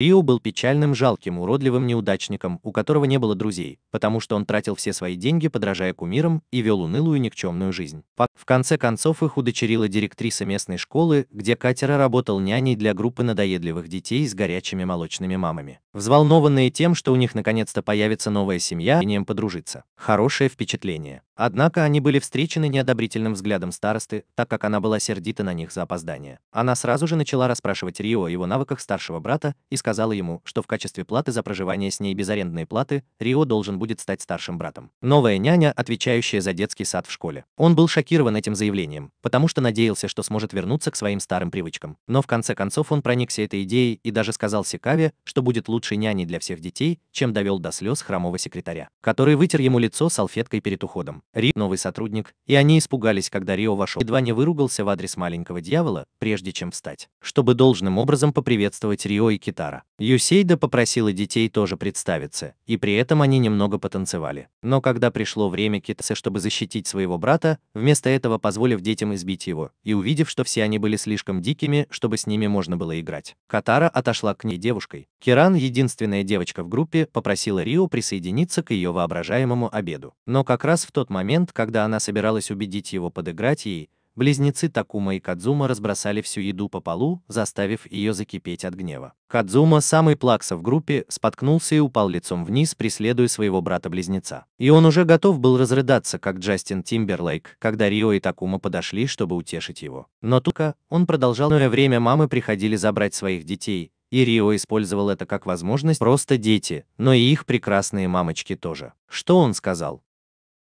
Рио был печальным, жалким, уродливым неудачником, у которого не было друзей, потому что он тратил все свои деньги, подражая кумирам, и вел унылую никчемную жизнь. В конце концов их удочерила директриса местной школы, где Катера работал няней для группы надоедливых детей с горячими молочными мамами. Взволнованные тем, что у них наконец-то появится новая семья, и подружиться. Хорошее впечатление. Однако они были встречены неодобрительным взглядом старосты, так как она была сердита на них за опоздание. Она сразу же начала расспрашивать Рио о его навыках старшего брата, из сказала ему, что в качестве платы за проживание с ней без арендной платы Рио должен будет стать старшим братом. Новая няня, отвечающая за детский сад в школе. Он был шокирован этим заявлением, потому что надеялся, что сможет вернуться к своим старым привычкам. Но в конце концов он проникся этой идеей и даже сказал Секаве, что будет лучшей няней для всех детей, чем довел до слез хромого секретаря, который вытер ему лицо салфеткой перед уходом. Рио новый сотрудник, и они испугались, когда Рио вошел. Едва не выругался в адрес маленького дьявола, прежде чем встать, чтобы должным образом поприветствовать Рио и Китара. Захара. Юсейда попросила детей тоже представиться, и при этом они немного потанцевали. Но когда пришло время Китсе, чтобы защитить своего брата, вместо этого позволив детям избить его, и увидев, что все они были слишком дикими, чтобы с ними можно было играть, Катара отошла к ней девушкой. Киран, единственная девочка в группе, попросила Рио присоединиться к ее воображаемому обеду. Но как раз в тот момент, когда она собиралась убедить его подыграть ей, Близнецы Такума и Кадзума разбросали всю еду по полу, заставив ее закипеть от гнева. Кадзума, самый плакса в группе, споткнулся и упал лицом вниз, преследуя своего брата-близнеца. И он уже готов был разрыдаться, как Джастин Тимберлейк, когда Рио и Такума подошли, чтобы утешить его. Но тука, он продолжал, но время мамы приходили забрать своих детей, и Рио использовал это как возможность просто дети, но и их прекрасные мамочки тоже. Что он сказал?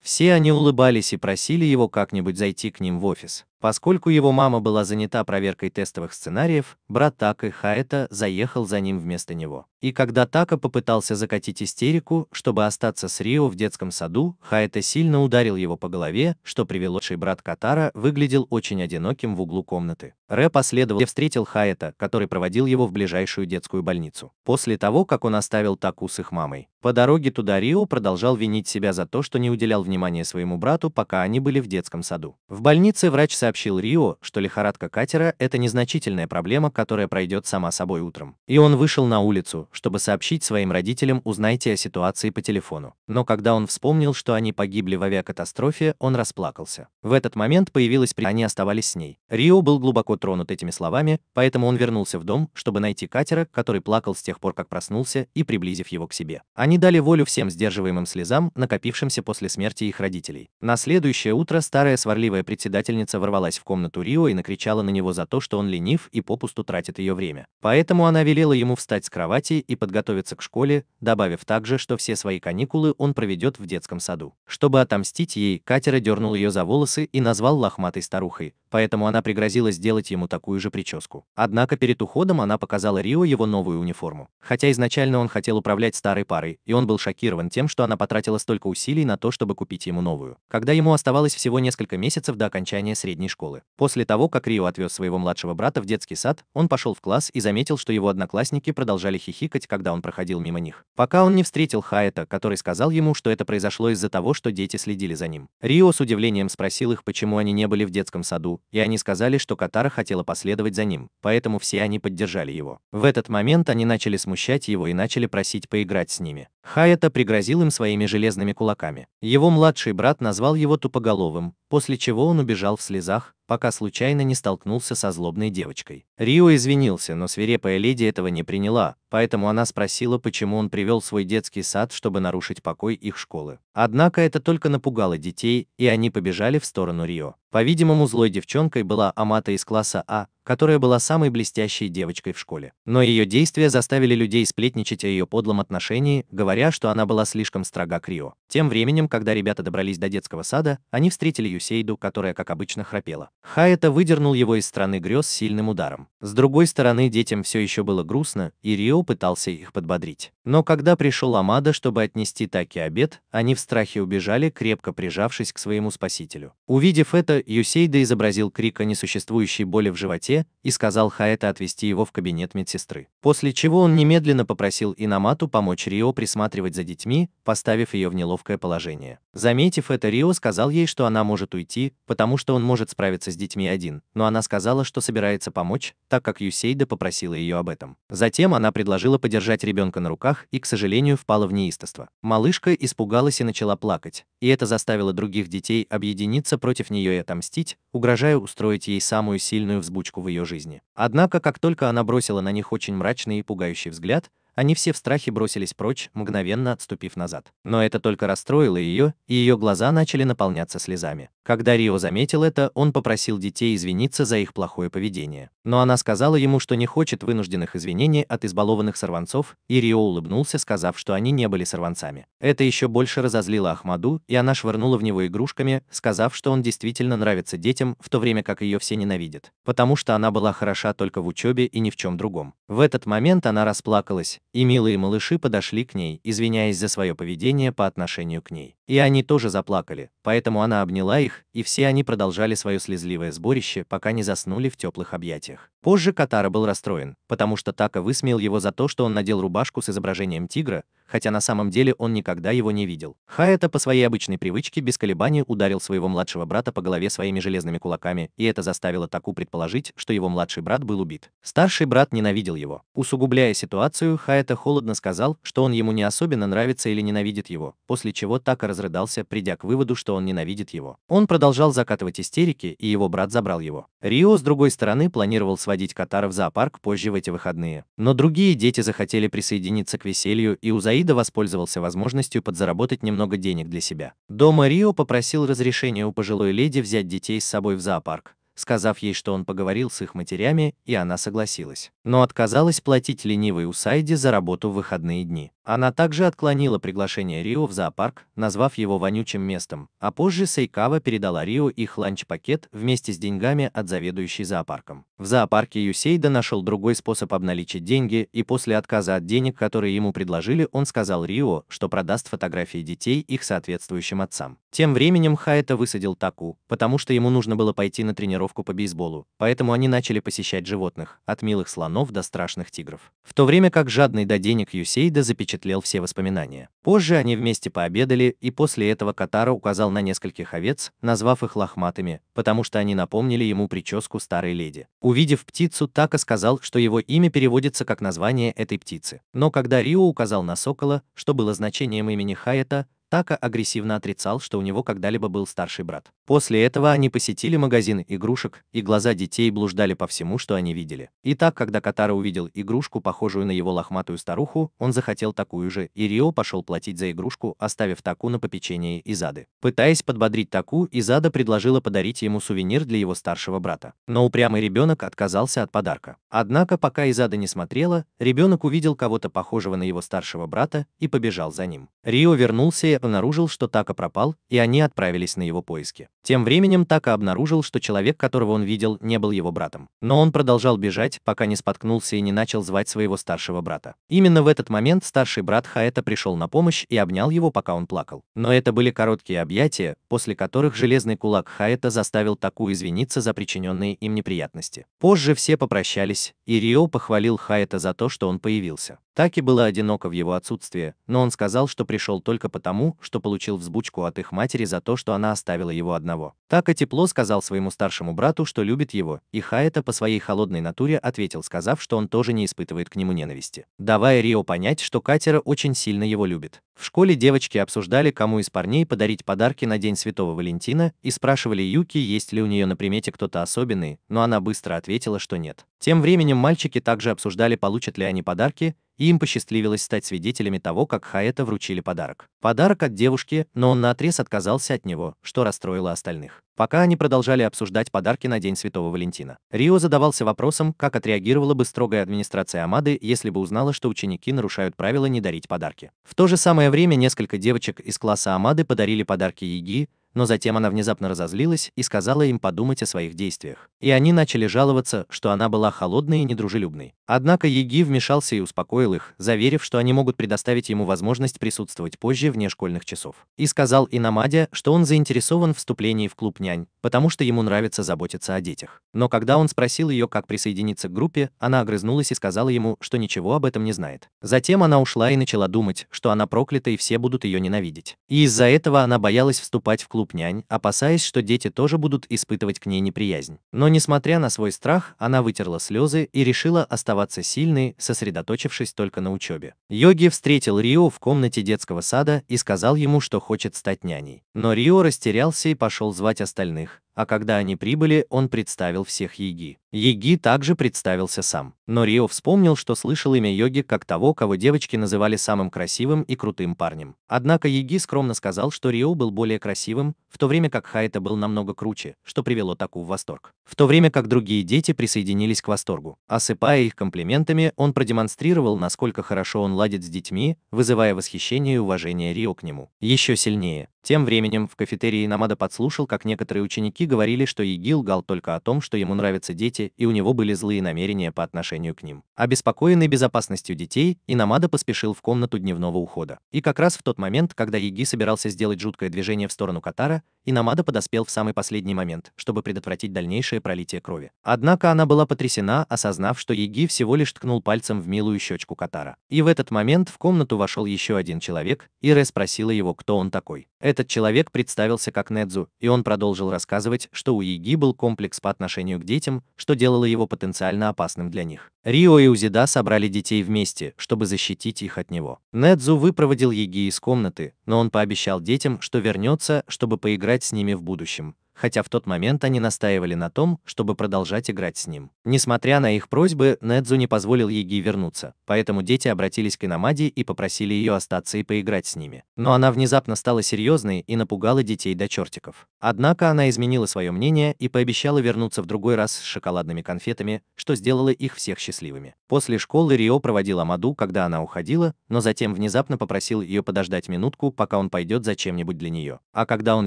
Все они улыбались и просили его как-нибудь зайти к ним в офис. Поскольку его мама была занята проверкой тестовых сценариев, брат Така Хаэта заехал за ним вместо него. И когда Така попытался закатить истерику, чтобы остаться с Рио в детском саду, Хаэта сильно ударил его по голове, что привело шей брат Катара выглядел очень одиноким в углу комнаты. Рэ последовал и встретил Хаэта, который проводил его в ближайшую детскую больницу. После того, как он оставил Таку с их мамой, по дороге туда Рио продолжал винить себя за то, что не уделял внимания своему брату, пока они были в детском саду. В больнице врач сообщил, сообщил Рио, что лихорадка катера – это незначительная проблема, которая пройдет сама собой утром. И он вышел на улицу, чтобы сообщить своим родителям «Узнайте о ситуации по телефону». Но когда он вспомнил, что они погибли в авиакатастрофе, он расплакался. В этот момент появилась при... Они оставались с ней. Рио был глубоко тронут этими словами, поэтому он вернулся в дом, чтобы найти катера, который плакал с тех пор, как проснулся, и приблизив его к себе. Они дали волю всем сдерживаемым слезам, накопившимся после смерти их родителей. На следующее утро старая сварливая председательница ворвалась ворвалась в комнату Рио и накричала на него за то, что он ленив и попусту тратит ее время. Поэтому она велела ему встать с кровати и подготовиться к школе, добавив также, что все свои каникулы он проведет в детском саду. Чтобы отомстить ей, Катера дернул ее за волосы и назвал лохматой старухой, поэтому она пригрозила сделать ему такую же прическу. Однако перед уходом она показала Рио его новую униформу. Хотя изначально он хотел управлять старой парой, и он был шокирован тем, что она потратила столько усилий на то, чтобы купить ему новую. Когда ему оставалось всего несколько месяцев до окончания средней средней школы. После того, как Рио отвез своего младшего брата в детский сад, он пошел в класс и заметил, что его одноклассники продолжали хихикать, когда он проходил мимо них. Пока он не встретил Хаэта, который сказал ему, что это произошло из-за того, что дети следили за ним. Рио с удивлением спросил их, почему они не были в детском саду, и они сказали, что Катара хотела последовать за ним, поэтому все они поддержали его. В этот момент они начали смущать его и начали просить поиграть с ними. Хаята пригрозил им своими железными кулаками. Его младший брат назвал его тупоголовым, после чего он убежал в слезах, пока случайно не столкнулся со злобной девочкой. Рио извинился, но свирепая леди этого не приняла, поэтому она спросила, почему он привел свой детский сад, чтобы нарушить покой их школы. Однако это только напугало детей, и они побежали в сторону Рио. По-видимому, злой девчонкой была Амата из класса А, которая была самой блестящей девочкой в школе. Но ее действия заставили людей сплетничать о ее подлом отношении, говоря, что она была слишком строга к Рио. Тем временем, когда ребята добрались до детского сада, они встретили Юсейду, которая, как обычно, храпела. Хайета выдернул его из страны грез сильным ударом. С другой стороны, детям все еще было грустно, и Рио пытался их подбодрить. Но когда пришел Амада, чтобы отнести Таки обед, они в страхе убежали, крепко прижавшись к своему спасителю. Увидев это, Юсейда изобразил крик о несуществующей боли в животе и сказал Хаэта отвести его в кабинет медсестры. После чего он немедленно попросил Инамату помочь Рио присматривать за детьми, поставив ее в неловкое положение. Заметив это, Рио сказал ей, что она может уйти, потому что он может справиться с детьми один, но она сказала, что собирается помочь, так как Юсейда попросила ее об этом. Затем она предложила подержать ребенка на руках и, к сожалению, впала в неистовство. Малышка испугалась и начала плакать, и это заставило других детей объединиться против нее и отомстить, угрожая устроить ей самую сильную взбучку в ее жизни. Однако, как только она бросила на них очень мрачный и пугающий взгляд, они все в страхе бросились прочь, мгновенно отступив назад. Но это только расстроило ее, и ее глаза начали наполняться слезами. Когда Рио заметил это, он попросил детей извиниться за их плохое поведение. Но она сказала ему, что не хочет вынужденных извинений от избалованных сорванцов, и Рио улыбнулся, сказав, что они не были сорванцами. Это еще больше разозлило Ахмаду, и она швырнула в него игрушками, сказав, что он действительно нравится детям, в то время как ее все ненавидят, потому что она была хороша только в учебе и ни в чем другом. В этот момент она расплакалась, и милые малыши подошли к ней, извиняясь за свое поведение по отношению к ней. И они тоже заплакали, поэтому она обняла их и все они продолжали свое слезливое сборище, пока не заснули в теплых объятиях. Позже Катара был расстроен, потому что Така высмеял его за то, что он надел рубашку с изображением тигра, хотя на самом деле он никогда его не видел. Хаэта по своей обычной привычке без колебаний ударил своего младшего брата по голове своими железными кулаками, и это заставило Таку предположить, что его младший брат был убит. Старший брат ненавидел его. Усугубляя ситуацию, Хаэта холодно сказал, что он ему не особенно нравится или ненавидит его, после чего Така разрыдался, придя к выводу, что он ненавидит его. Он продолжал продолжал закатывать истерики, и его брат забрал его. Рио, с другой стороны, планировал сводить Катара в зоопарк позже в эти выходные. Но другие дети захотели присоединиться к веселью, и Узаида воспользовался возможностью подзаработать немного денег для себя. Дома Рио попросил разрешения у пожилой леди взять детей с собой в зоопарк, сказав ей, что он поговорил с их матерями, и она согласилась. Но отказалась платить ленивой Усайде за работу в выходные дни. Она также отклонила приглашение Рио в зоопарк, назвав его вонючим местом, а позже Сейкава передала Рио их ланч-пакет вместе с деньгами от заведующей зоопарком. В зоопарке Юсейда нашел другой способ обналичить деньги, и после отказа от денег, которые ему предложили, он сказал Рио, что продаст фотографии детей их соответствующим отцам. Тем временем Хайта высадил Таку, потому что ему нужно было пойти на тренировку по бейсболу, поэтому они начали посещать животных, от милых слонов до страшных тигров. В то время как жадный до денег Юсейда запечатлел запечатлел все воспоминания. Позже они вместе пообедали, и после этого Катара указал на нескольких овец, назвав их лохматыми, потому что они напомнили ему прическу старой леди. Увидев птицу, Така сказал, что его имя переводится как название этой птицы. Но когда Рио указал на сокола, что было значением имени Хайета, Така агрессивно отрицал, что у него когда-либо был старший брат. После этого они посетили магазин игрушек, и глаза детей блуждали по всему, что они видели. И так, когда Катара увидел игрушку, похожую на его лохматую старуху, он захотел такую же, и Рио пошел платить за игрушку, оставив Таку на попечение Изады. Пытаясь подбодрить Таку, Изада предложила подарить ему сувенир для его старшего брата. Но упрямый ребенок отказался от подарка. Однако, пока Изада не смотрела, ребенок увидел кого-то похожего на его старшего брата и побежал за ним. Рио вернулся и. Джек обнаружил, что Така пропал, и они отправились на его поиски. Тем временем Така обнаружил, что человек, которого он видел, не был его братом. Но он продолжал бежать, пока не споткнулся и не начал звать своего старшего брата. Именно в этот момент старший брат Хаэта пришел на помощь и обнял его, пока он плакал. Но это были короткие объятия, после которых железный кулак Хаэта заставил Таку извиниться за причиненные им неприятности. Позже все попрощались, и Рио похвалил Хаэта за то, что он появился. Таки было одиноко в его отсутствии, но он сказал, что пришел только потому, что получил взбучку от их матери за то, что она оставила его одного. Така тепло сказал своему старшему брату, что любит его, и Хаэта по своей холодной натуре ответил, сказав, что он тоже не испытывает к нему ненависти, давая Рио понять, что Катера очень сильно его любит. В школе девочки обсуждали, кому из парней подарить подарки на День Святого Валентина, и спрашивали Юки, есть ли у нее на примете кто-то особенный, но она быстро ответила, что нет. Тем временем мальчики также обсуждали, получат ли они подарки, и им посчастливилось стать свидетелями того, как Хаэта вручили подарок. Подарок от девушки, но он наотрез отказался от него, что расстроило остальных. Пока они продолжали обсуждать подарки на День Святого Валентина, Рио задавался вопросом, как отреагировала бы строгая администрация Амады, если бы узнала, что ученики нарушают правила не дарить подарки. В то же самое время несколько девочек из класса Амады подарили подарки Еги, но затем она внезапно разозлилась и сказала им подумать о своих действиях. И они начали жаловаться, что она была холодной и недружелюбной. Однако Еги вмешался и успокоил их, заверив, что они могут предоставить ему возможность присутствовать позже вне школьных часов. И сказал Инамаде что он заинтересован в вступлении в клуб нянь, потому что ему нравится заботиться о детях. Но когда он спросил ее, как присоединиться к группе, она огрызнулась и сказала ему, что ничего об этом не знает. Затем она ушла и начала думать, что она проклята и все будут ее ненавидеть. И из-за этого она боялась вступать в клуб клуб нянь, опасаясь, что дети тоже будут испытывать к ней неприязнь. Но несмотря на свой страх, она вытерла слезы и решила оставаться сильной, сосредоточившись только на учебе. Йоги встретил Рио в комнате детского сада и сказал ему, что хочет стать няней. Но Рио растерялся и пошел звать остальных, а когда они прибыли, он представил всех Еги. Еги также представился сам. Но Рио вспомнил, что слышал имя Йоги как того, кого девочки называли самым красивым и крутым парнем. Однако Еги скромно сказал, что Рио был более красивым, в то время как Хайта был намного круче, что привело Таку в восторг. В то время как другие дети присоединились к восторгу. Осыпая их комплиментами, он продемонстрировал, насколько хорошо он ладит с детьми, вызывая восхищение и уважение Рио к нему. Еще сильнее. Тем временем в кафетерии Намада подслушал, как некоторые ученики говорили, что ИГИ гал только о том, что ему нравятся дети, и у него были злые намерения по отношению к ним. Обеспокоенный безопасностью детей, Инамада поспешил в комнату дневного ухода. И как раз в тот момент, когда ИГИ собирался сделать жуткое движение в сторону Катара, Инамада подоспел в самый последний момент, чтобы предотвратить дальнейшее пролитие крови. Однако она была потрясена, осознав, что ИГИ всего лишь ткнул пальцем в милую щечку Катара. И в этот момент в комнату вошел еще один человек, и Ре спросила его, кто он такой. Этот человек представился как Недзу, и он продолжил рассказывать, что у Яги был комплекс по отношению к детям, что делало его потенциально опасным для них. Рио и Узида собрали детей вместе, чтобы защитить их от него. Недзу выпроводил Яги из комнаты, но он пообещал детям, что вернется, чтобы поиграть с ними в будущем хотя в тот момент они настаивали на том, чтобы продолжать играть с ним. Несмотря на их просьбы, Недзу не позволил Еги вернуться, поэтому дети обратились к Инамади и попросили ее остаться и поиграть с ними. Но она внезапно стала серьезной и напугала детей до чертиков. Однако она изменила свое мнение и пообещала вернуться в другой раз с шоколадными конфетами, что сделало их всех счастливыми. После школы Рио проводил Амаду, когда она уходила, но затем внезапно попросил ее подождать минутку, пока он пойдет за чем-нибудь для нее. А когда он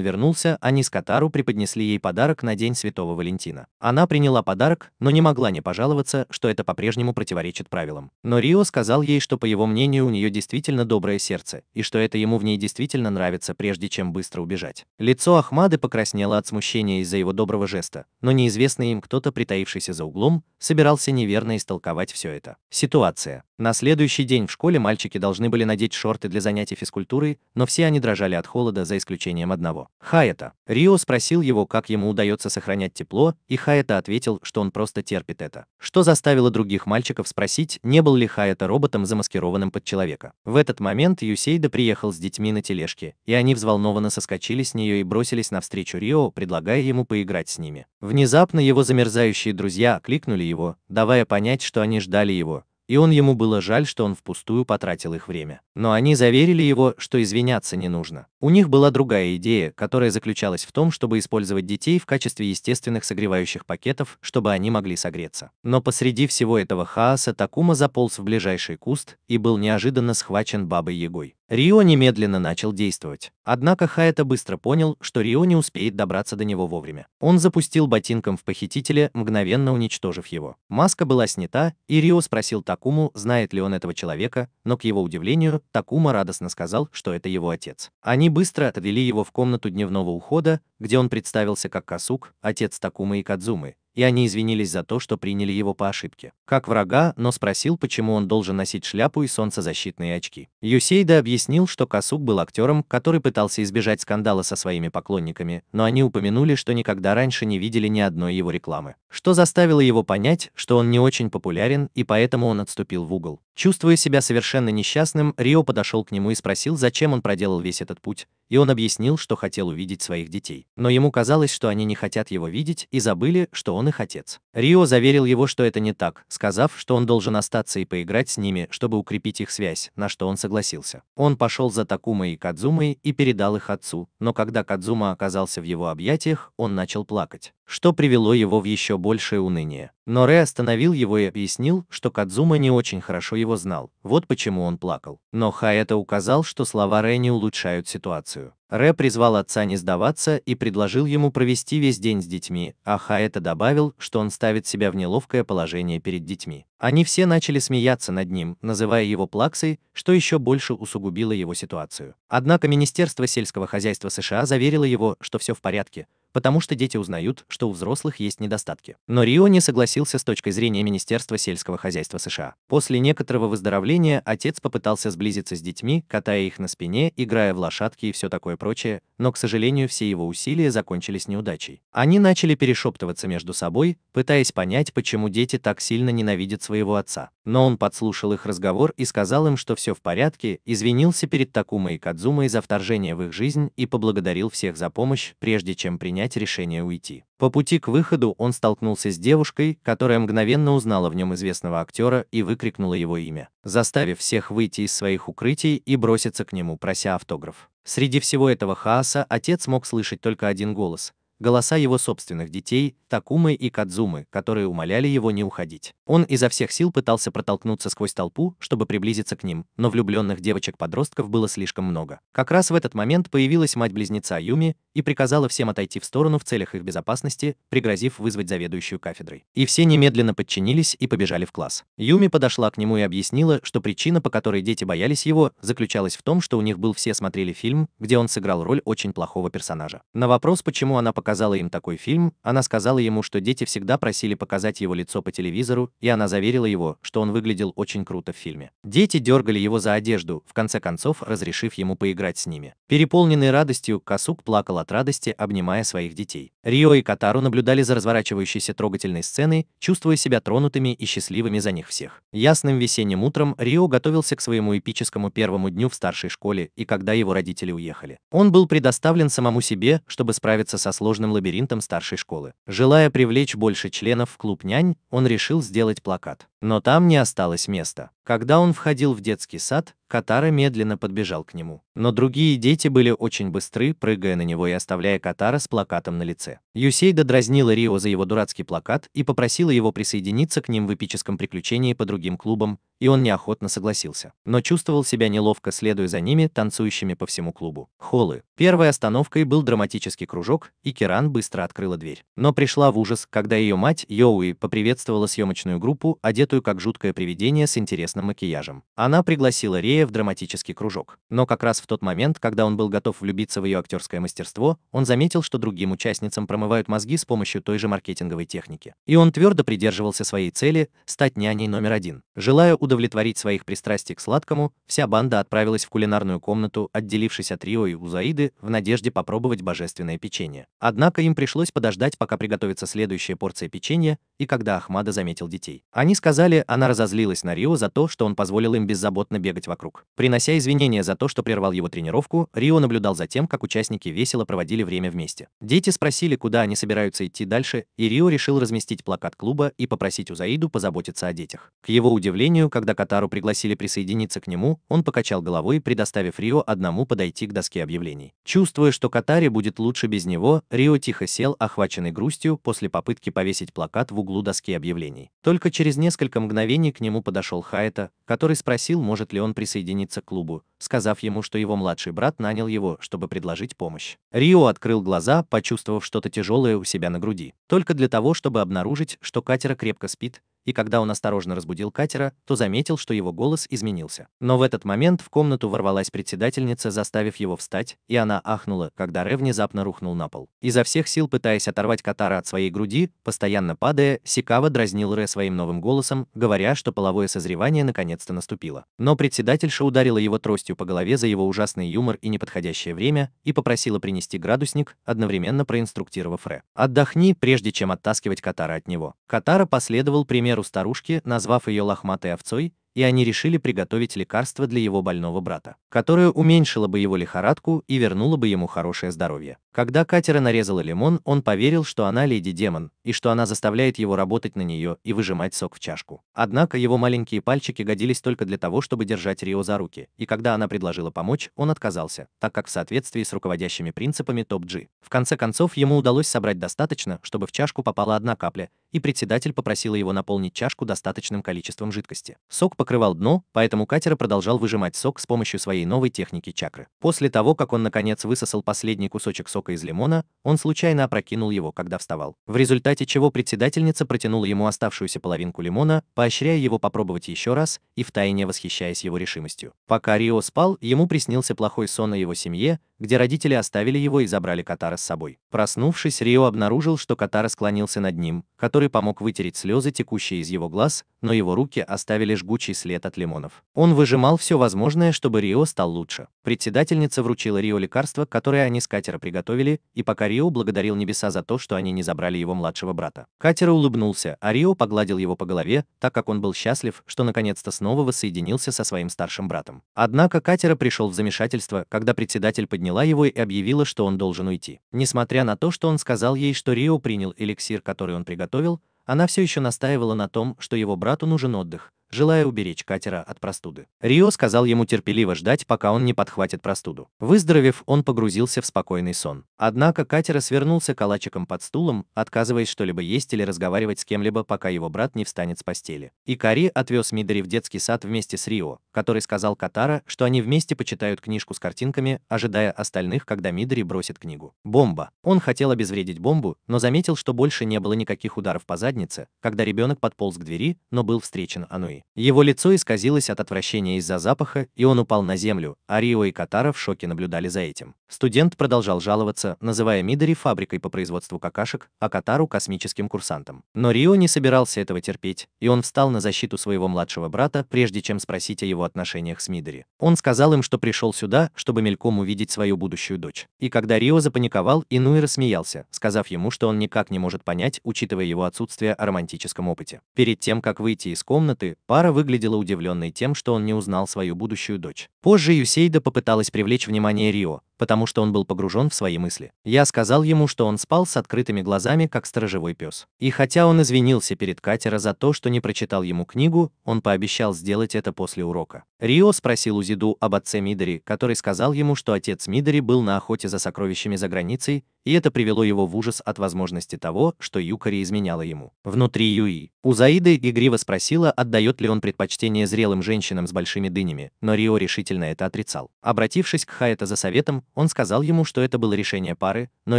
вернулся, они с Катару преподнесли преподнесли ей подарок на День Святого Валентина. Она приняла подарок, но не могла не пожаловаться, что это по-прежнему противоречит правилам. Но Рио сказал ей, что по его мнению у нее действительно доброе сердце, и что это ему в ней действительно нравится, прежде чем быстро убежать. Лицо Ахмады покраснело от смущения из-за его доброго жеста, но неизвестный им кто-то, притаившийся за углом, собирался неверно истолковать все это. Ситуация. На следующий день в школе мальчики должны были надеть шорты для занятий физкультурой, но все они дрожали от холода, за исключением одного. Хаэта. Рио спросил его, как ему удается сохранять тепло, и Хаэта ответил, что он просто терпит это. Что заставило других мальчиков спросить, не был ли Хаэта роботом, замаскированным под человека. В этот момент Юсейда приехал с детьми на тележке, и они взволнованно соскочили с нее и бросились навстречу Рио, предлагая ему поиграть с ними. Внезапно его замерзающие друзья окликнули его, давая понять, что они ждали его, и он ему было жаль, что он впустую потратил их время. Но они заверили его, что извиняться не нужно. У них была другая идея, которая заключалась в том, чтобы использовать детей в качестве естественных согревающих пакетов, чтобы они могли согреться. Но посреди всего этого хаоса Такума заполз в ближайший куст и был неожиданно схвачен бабой Егой. Рио немедленно начал действовать. Однако Хаята быстро понял, что Рио не успеет добраться до него вовремя. Он запустил ботинком в похитителя, мгновенно уничтожив его. Маска была снята, и Рио спросил Такуму, знает ли он этого человека, но, к его удивлению, Такума радостно сказал, что это его отец. Они быстро отвели его в комнату дневного ухода, где он представился как Касук, отец Такумы и Кадзумы, и они извинились за то, что приняли его по ошибке. Как врага, но спросил, почему он должен носить шляпу и солнцезащитные очки. Юсейда объяснил, что Касук был актером, который пытался избежать скандала со своими поклонниками, но они упомянули, что никогда раньше не видели ни одной его рекламы. Что заставило его понять, что он не очень популярен и поэтому он отступил в угол. Чувствуя себя совершенно несчастным, Рио подошел к нему и спросил, зачем он проделал весь этот путь, и он объяснил, что хотел увидеть своих детей. Но ему казалось, что они не хотят его видеть и забыли, что он их отец. Рио заверил его, что это не так, сказав, что он должен остаться и поиграть с ними, чтобы укрепить их связь, на что он согласился. Он пошел за Такумой и Кадзумой и передал их отцу, но когда Кадзума оказался в его объятиях, он начал плакать, что привело его в еще большее уныние. Но Рэ остановил его и объяснил, что Кадзума не очень хорошо его знал, вот почему он плакал. Но Хаэта указал, что слова Рэ не улучшают ситуацию. Рэ призвал отца не сдаваться и предложил ему провести весь день с детьми, а Хаэта добавил, что он ставит себя в неловкое положение перед детьми. Они все начали смеяться над ним, называя его плаксой, что еще больше усугубило его ситуацию. Однако Министерство сельского хозяйства США заверило его, что все в порядке, потому что дети узнают, что у взрослых есть недостатки. Но Рио не согласился с точкой зрения Министерства сельского хозяйства США. После некоторого выздоровления отец попытался сблизиться с детьми, катая их на спине, играя в лошадки и все такое прочее, но, к сожалению, все его усилия закончились неудачей. Они начали перешептываться между собой, пытаясь понять, почему дети так сильно ненавидят своего отца но он подслушал их разговор и сказал им, что все в порядке, извинился перед Такума и Кадзумой за вторжение в их жизнь и поблагодарил всех за помощь, прежде чем принять решение уйти. По пути к выходу он столкнулся с девушкой, которая мгновенно узнала в нем известного актера и выкрикнула его имя, заставив всех выйти из своих укрытий и броситься к нему, прося автограф. Среди всего этого хаоса отец мог слышать только один голос – голоса его собственных детей, Такумы и Кадзумы, которые умоляли его не уходить. Он изо всех сил пытался протолкнуться сквозь толпу, чтобы приблизиться к ним, но влюбленных девочек-подростков было слишком много. Как раз в этот момент появилась мать-близнеца Юми и приказала всем отойти в сторону в целях их безопасности, пригрозив вызвать заведующую кафедрой. И все немедленно подчинились и побежали в класс. Юми подошла к нему и объяснила, что причина, по которой дети боялись его, заключалась в том, что у них был все смотрели фильм, где он сыграл роль очень плохого персонажа. На вопрос, почему она показала показала им такой фильм, она сказала ему, что дети всегда просили показать его лицо по телевизору, и она заверила его, что он выглядел очень круто в фильме. Дети дергали его за одежду, в конце концов разрешив ему поиграть с ними. Переполненный радостью, Касук плакал от радости, обнимая своих детей. Рио и Катару наблюдали за разворачивающейся трогательной сценой, чувствуя себя тронутыми и счастливыми за них всех. Ясным весенним утром Рио готовился к своему эпическому первому дню в старшей школе, и когда его родители уехали. Он был предоставлен самому себе, чтобы справиться со сложностью сложным лабиринтом старшей школы. Желая привлечь больше членов в клуб нянь, он решил сделать плакат. Но там не осталось места. Когда он входил в детский сад, Катара медленно подбежал к нему. Но другие дети были очень быстры, прыгая на него и оставляя Катара с плакатом на лице. Юсейда дразнила Рио за его дурацкий плакат и попросила его присоединиться к ним в эпическом приключении по другим клубам, и он неохотно согласился. Но чувствовал себя неловко, следуя за ними, танцующими по всему клубу. Холлы. Первой остановкой был драматический кружок, и Киран быстро открыла дверь. Но пришла в ужас, когда ее мать, Йоуи, поприветствовала съемочную группу, одетую одетую как жуткое привидение с интересным макияжем. Она пригласила Рея в драматический кружок. Но как раз в тот момент, когда он был готов влюбиться в ее актерское мастерство, он заметил, что другим участницам промывают мозги с помощью той же маркетинговой техники. И он твердо придерживался своей цели – стать няней номер один. Желая удовлетворить своих пристрастий к сладкому, вся банда отправилась в кулинарную комнату, отделившись от Рио и Узаиды, в надежде попробовать божественное печенье. Однако им пришлось подождать, пока приготовится следующая порция печенья, и когда Ахмада заметил детей. Они сказали, сказали, она разозлилась на Рио за то, что он позволил им беззаботно бегать вокруг. Принося извинения за то, что прервал его тренировку, Рио наблюдал за тем, как участники весело проводили время вместе. Дети спросили, куда они собираются идти дальше, и Рио решил разместить плакат клуба и попросить Узаиду позаботиться о детях. К его удивлению, когда Катару пригласили присоединиться к нему, он покачал головой, предоставив Рио одному подойти к доске объявлений. Чувствуя, что Катаре будет лучше без него, Рио тихо сел, охваченный грустью, после попытки повесить плакат в углу доски объявлений. Только через несколько несколько мгновений к нему подошел Хайта, который спросил, может ли он присоединиться к клубу, сказав ему, что его младший брат нанял его, чтобы предложить помощь. Рио открыл глаза, почувствовав что-то тяжелое у себя на груди, только для того, чтобы обнаружить, что катера крепко спит, и когда он осторожно разбудил катера, то заметил, что его голос изменился. Но в этот момент в комнату ворвалась председательница, заставив его встать, и она ахнула, когда Рэ внезапно рухнул на пол. Изо всех сил пытаясь оторвать Катара от своей груди, постоянно падая, Сикава дразнил Рэ своим новым голосом, говоря, что половое созревание наконец-то наступило. Но председательша ударила его тростью по голове за его ужасный юмор и неподходящее время и попросила принести градусник, одновременно проинструктировав Рэ: «Отдохни, прежде чем оттаскивать Катара от него». Катара последовал примеру примеру старушки, назвав ее лохматой овцой, и они решили приготовить лекарство для его больного брата, которое уменьшило бы его лихорадку и вернуло бы ему хорошее здоровье. Когда Катера нарезала лимон, он поверил, что она леди-демон, и что она заставляет его работать на нее и выжимать сок в чашку. Однако его маленькие пальчики годились только для того, чтобы держать Рио за руки, и когда она предложила помочь, он отказался, так как в соответствии с руководящими принципами Топ-G. В конце концов, ему удалось собрать достаточно, чтобы в чашку попала одна капля, и председатель попросила его наполнить чашку достаточным количеством жидкости. Сок покрывал дно, поэтому Катера продолжал выжимать сок с помощью своей новой техники чакры. После того, как он наконец высосал последний кусочек сока сока из лимона, он случайно опрокинул его, когда вставал. В результате чего председательница протянула ему оставшуюся половинку лимона, поощряя его попробовать еще раз и втайне восхищаясь его решимостью. Пока Рио спал, ему приснился плохой сон о его семье, где родители оставили его и забрали Катара с собой. Проснувшись, Рио обнаружил, что Катара склонился над ним, который помог вытереть слезы, текущие из его глаз, но его руки оставили жгучий след от лимонов. Он выжимал все возможное, чтобы Рио стал лучше. Председательница вручила Рио лекарство, которое они с катера приготовили, и пока Рио благодарил небеса за то, что они не забрали его младшего брата. Катера улыбнулся, а Рио погладил его по голове, так как он был счастлив, что наконец-то снова воссоединился со своим старшим братом. Однако Катера пришел в замешательство, когда председатель подняла его и объявила, что он должен уйти. Несмотря на то, что он сказал ей, что Рио принял эликсир, который он приготовил, готовил, она все еще настаивала на том, что его брату нужен отдых желая уберечь катера от простуды. Рио сказал ему терпеливо ждать, пока он не подхватит простуду. Выздоровев, он погрузился в спокойный сон. Однако катера свернулся калачиком под стулом, отказываясь что-либо есть или разговаривать с кем-либо, пока его брат не встанет с постели. И Кари отвез Мидори в детский сад вместе с Рио, который сказал Катара, что они вместе почитают книжку с картинками, ожидая остальных, когда Мидори бросит книгу. Бомба. Он хотел обезвредить бомбу, но заметил, что больше не было никаких ударов по заднице, когда ребенок подполз к двери, но был встречен Ануи стороны. Его лицо исказилось от отвращения из-за запаха, и он упал на землю, а Рио и Катара в шоке наблюдали за этим. Студент продолжал жаловаться, называя Мидори фабрикой по производству какашек, а Катару — космическим курсантом. Но Рио не собирался этого терпеть, и он встал на защиту своего младшего брата, прежде чем спросить о его отношениях с Мидори. Он сказал им, что пришел сюда, чтобы мельком увидеть свою будущую дочь. И когда Рио запаниковал, Инуи рассмеялся, сказав ему, что он никак не может понять, учитывая его отсутствие о романтическом опыте. Перед тем, как выйти из комнаты, Пара выглядела удивленной тем, что он не узнал свою будущую дочь. Позже Юсейда попыталась привлечь внимание Рио, потому что он был погружен в свои мысли. Я сказал ему, что он спал с открытыми глазами, как сторожевой пес. И хотя он извинился перед Катера за то, что не прочитал ему книгу, он пообещал сделать это после урока. Рио спросил у Зиду об отце Мидори, который сказал ему, что отец Мидори был на охоте за сокровищами за границей, и это привело его в ужас от возможности того, что Юкари изменяла ему. Внутри Юи. У Заиды игриво спросила, отдает ли он предпочтение зрелым женщинам с большими дынями, но Рио решительно это отрицал. Обратившись к Хаэта за советом, он сказал ему, что это было решение пары, но